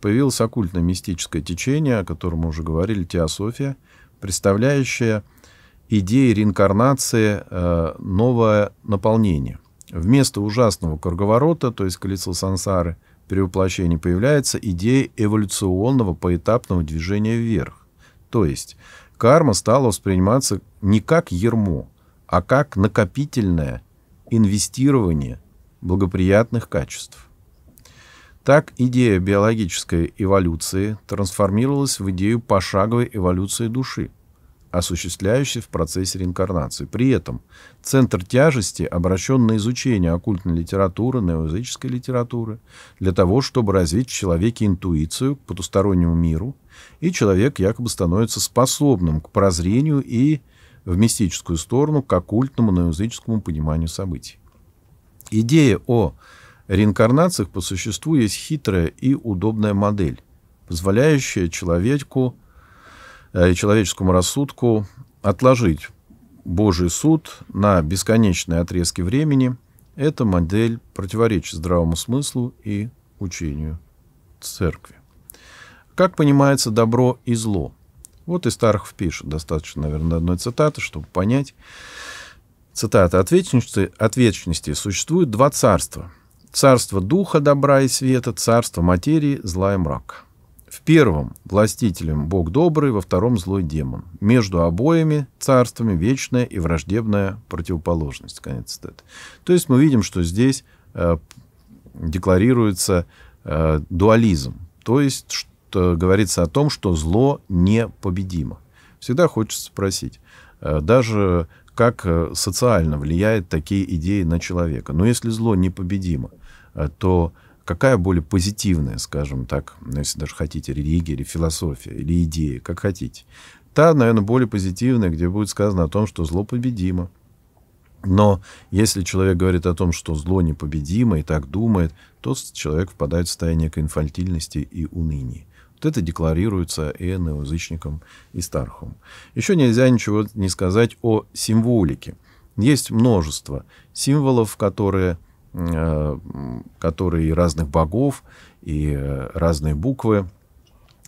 появилось оккультное мистическое течение, о котором мы уже говорили, теософия, представляющая идеи реинкарнации э, новое наполнение. Вместо ужасного круговорота, то есть колесо сансары, при воплощении появляется идея эволюционного поэтапного движения вверх. То есть карма стала восприниматься не как ермо, а как накопительное инвестирование благоприятных качеств. Так идея биологической эволюции трансформировалась в идею пошаговой эволюции души – осуществляющий в процессе реинкарнации. При этом центр тяжести обращен на изучение оккультной литературы, неоязыческой литературы, для того, чтобы развить в человеке интуицию к потустороннему миру, и человек якобы становится способным к прозрению и в мистическую сторону к оккультному неоязыческому пониманию событий. Идея о реинкарнациях по существу есть хитрая и удобная модель, позволяющая человеку – Э, и человеческому рассудку отложить Божий суд на бесконечные отрезки времени – это модель противоречит здравому смыслу и учению церкви. Как понимается добро и зло? Вот и Стархов пишет, достаточно, наверное, одной цитаты, чтобы понять. Цитата. «От вечности, от вечности существует два царства. Царство духа, добра и света, царство материи, зла и мрака». В первом властителем Бог добрый, во втором злой демон. Между обоими царствами вечная и враждебная противоположность. Конец цитаты. То есть мы видим, что здесь э, декларируется э, дуализм. То есть что, говорится о том, что зло непобедимо. Всегда хочется спросить, э, даже как э, социально влияют такие идеи на человека. Но если зло непобедимо, э, то какая более позитивная, скажем так, ну, если даже хотите, религия или философия, или идея, как хотите. Та, наверное, более позитивная, где будет сказано о том, что зло победимо. Но если человек говорит о том, что зло непобедимо и так думает, то человек впадает в состояние некой инфальтильности и уныния. Вот это декларируется и неоязычником, и стархом. Еще нельзя ничего не сказать о символике. Есть множество символов, которые Э, которые и разных богов, и э, разные буквы,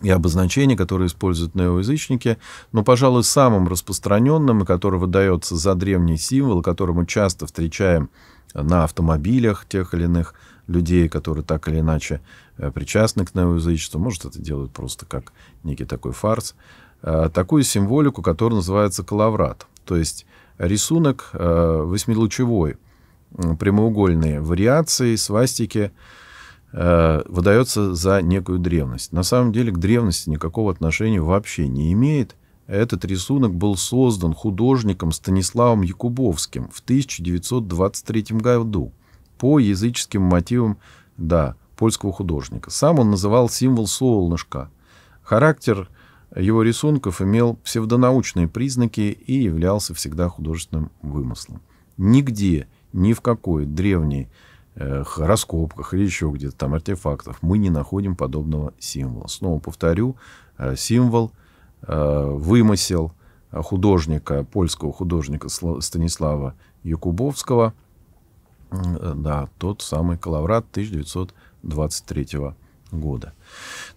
и обозначения, которые используют неоязычники, но, пожалуй, самым распространенным, и которого дается за древний символ, который мы часто встречаем на автомобилях тех или иных людей, которые так или иначе э, причастны к неоязычеству, может, это делают просто как некий такой фарс, такую символику, которая называется калаврат, то есть рисунок восьмилучевой – прямоугольные вариации, свастики э, выдается за некую древность. На самом деле к древности никакого отношения вообще не имеет. Этот рисунок был создан художником Станиславом Якубовским в 1923 году по языческим мотивам да, польского художника. Сам он называл символ солнышка. Характер его рисунков имел псевдонаучные признаки и являлся всегда художественным вымыслом. Нигде ни в какой древней э, раскопках или еще где-то там артефактов мы не находим подобного символа. Снова повторю, э, символ э, вымысел художника, польского художника Станислава Якубовского, да, тот самый Калаврат 1923 года.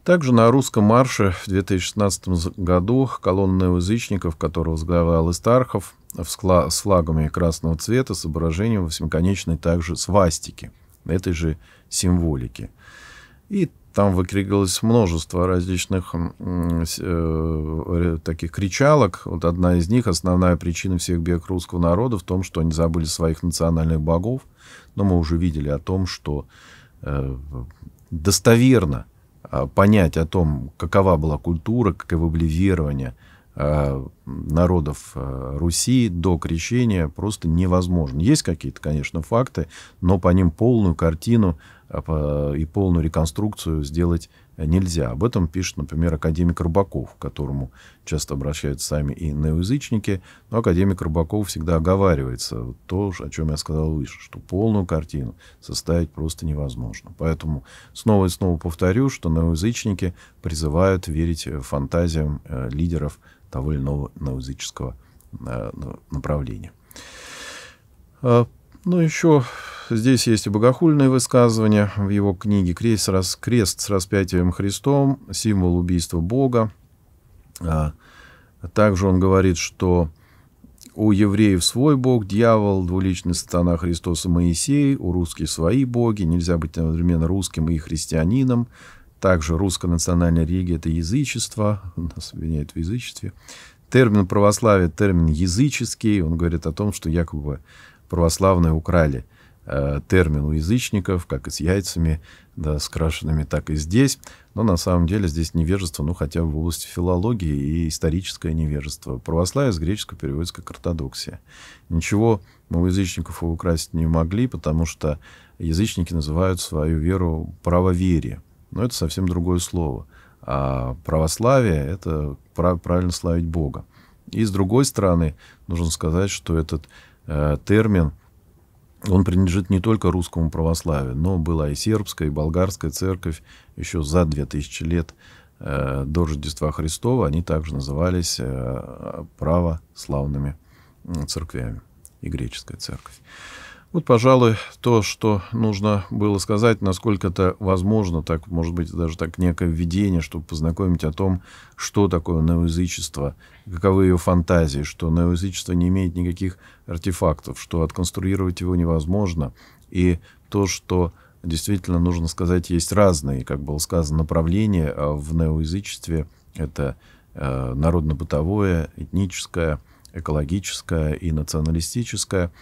Также на русском марше в 2016 году колонна язычников, которого возглавлял Истархов, с флагами красного цвета с изображением восьмиконечной также свастики, этой же символики. И там выкрикивалось множество различных э, таких кричалок. Вот одна из них, основная причина всех бег русского народа в том, что они забыли своих национальных богов. Но мы уже видели о том, что э, достоверно а, понять о том, какова была культура, каковы были верования – Э, народов э, Руси до крещения просто невозможно. Есть какие-то, конечно, факты, но по ним полную картину э, и полную реконструкцию сделать нельзя. Об этом пишет, например, академик Рыбаков, к которому часто обращаются сами и неоязычники. Но академик Рыбаков всегда оговаривается то, о чем я сказал выше, что полную картину составить просто невозможно. Поэтому снова и снова повторю, что неоязычники призывают верить фантазиям лидеров – того или иного новоязыческого э, ну, направления. А, ну, еще здесь есть и богохульное высказывание в его книге «Крест, рас, крест с распятием Христом. Символ убийства Бога». А, также он говорит, что у евреев свой бог, дьявол, двуличный сатана Христос и Моисей, у русских свои боги, нельзя быть одновременно русским и христианином, также русская национальная религия — это язычество, нас обвиняют в язычестве. Термин православие — термин языческий, он говорит о том, что якобы православные украли э, термин у язычников, как и с яйцами, да, с так и здесь. Но на самом деле здесь невежество, ну, хотя бы в области филологии и историческое невежество. Православие с греческого переводится как ортодоксия. Ничего мы у язычников украсть не могли, потому что язычники называют свою веру правоверие но это совсем другое слово. А православие — это правильно славить Бога. И с другой стороны, нужно сказать, что этот э, термин, он принадлежит не только русскому православию, но была и сербская, и болгарская церковь еще за 2000 лет э, до Рождества Христова. Они также назывались э, православными церквями и греческая церковь. Вот, пожалуй, то, что нужно было сказать, насколько это возможно, так, может быть, даже так некое введение, чтобы познакомить о том, что такое неоязычество, каковы ее фантазии, что неоязычество не имеет никаких артефактов, что отконструировать его невозможно, и то, что действительно, нужно сказать, есть разные, как было сказано, направления а в неоязычестве. Это э, народно-бытовое, этническое, экологическое и националистическое.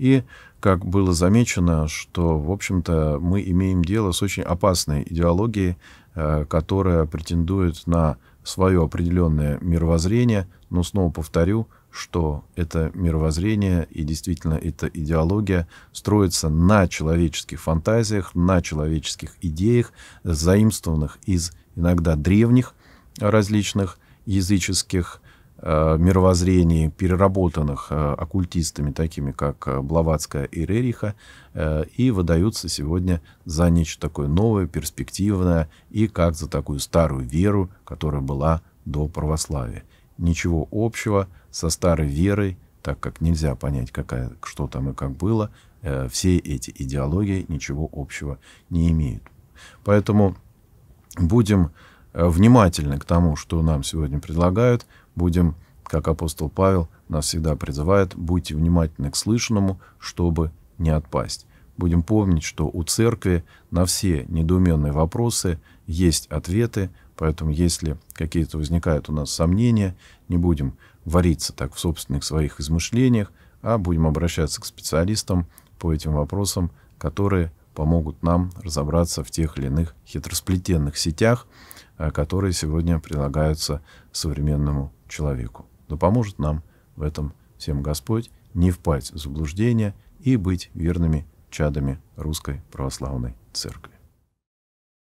И, как было замечено, что, в общем-то, мы имеем дело с очень опасной идеологией, э, которая претендует на свое определенное мировоззрение, но снова повторю, что это мировоззрение и действительно эта идеология строится на человеческих фантазиях, на человеческих идеях, заимствованных из иногда древних а, различных языческих Э, мировоззрений, переработанных э, оккультистами, такими как э, Блаватская и Рериха, и выдаются сегодня за нечто такое новое, перспективное, и как за такую старую веру, которая была до православия. Ничего общего со старой верой, так как нельзя понять, какая, что там и как было, все эти идеологии ничего общего не имеют. Поэтому будем внимательны к тому, что нам сегодня предлагают, будем, как апостол Павел нас всегда призывает, будьте внимательны к слышанному, чтобы не отпасть. Будем помнить, что у церкви на все недоуменные вопросы есть ответы, поэтому если какие-то возникают у нас сомнения, не будем вариться так в собственных своих измышлениях, а будем обращаться к специалистам по этим вопросам, которые помогут нам разобраться в тех или иных хитросплетенных сетях, Э, которые сегодня прилагаются современному человеку. Да поможет нам в этом всем Господь не впасть в заблуждение и быть верными чадами Русской Православной Церкви.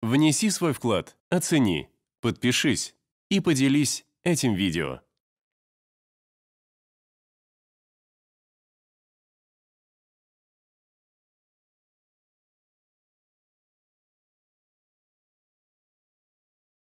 Внеси свой вклад, оцени, подпишись и поделись этим видео.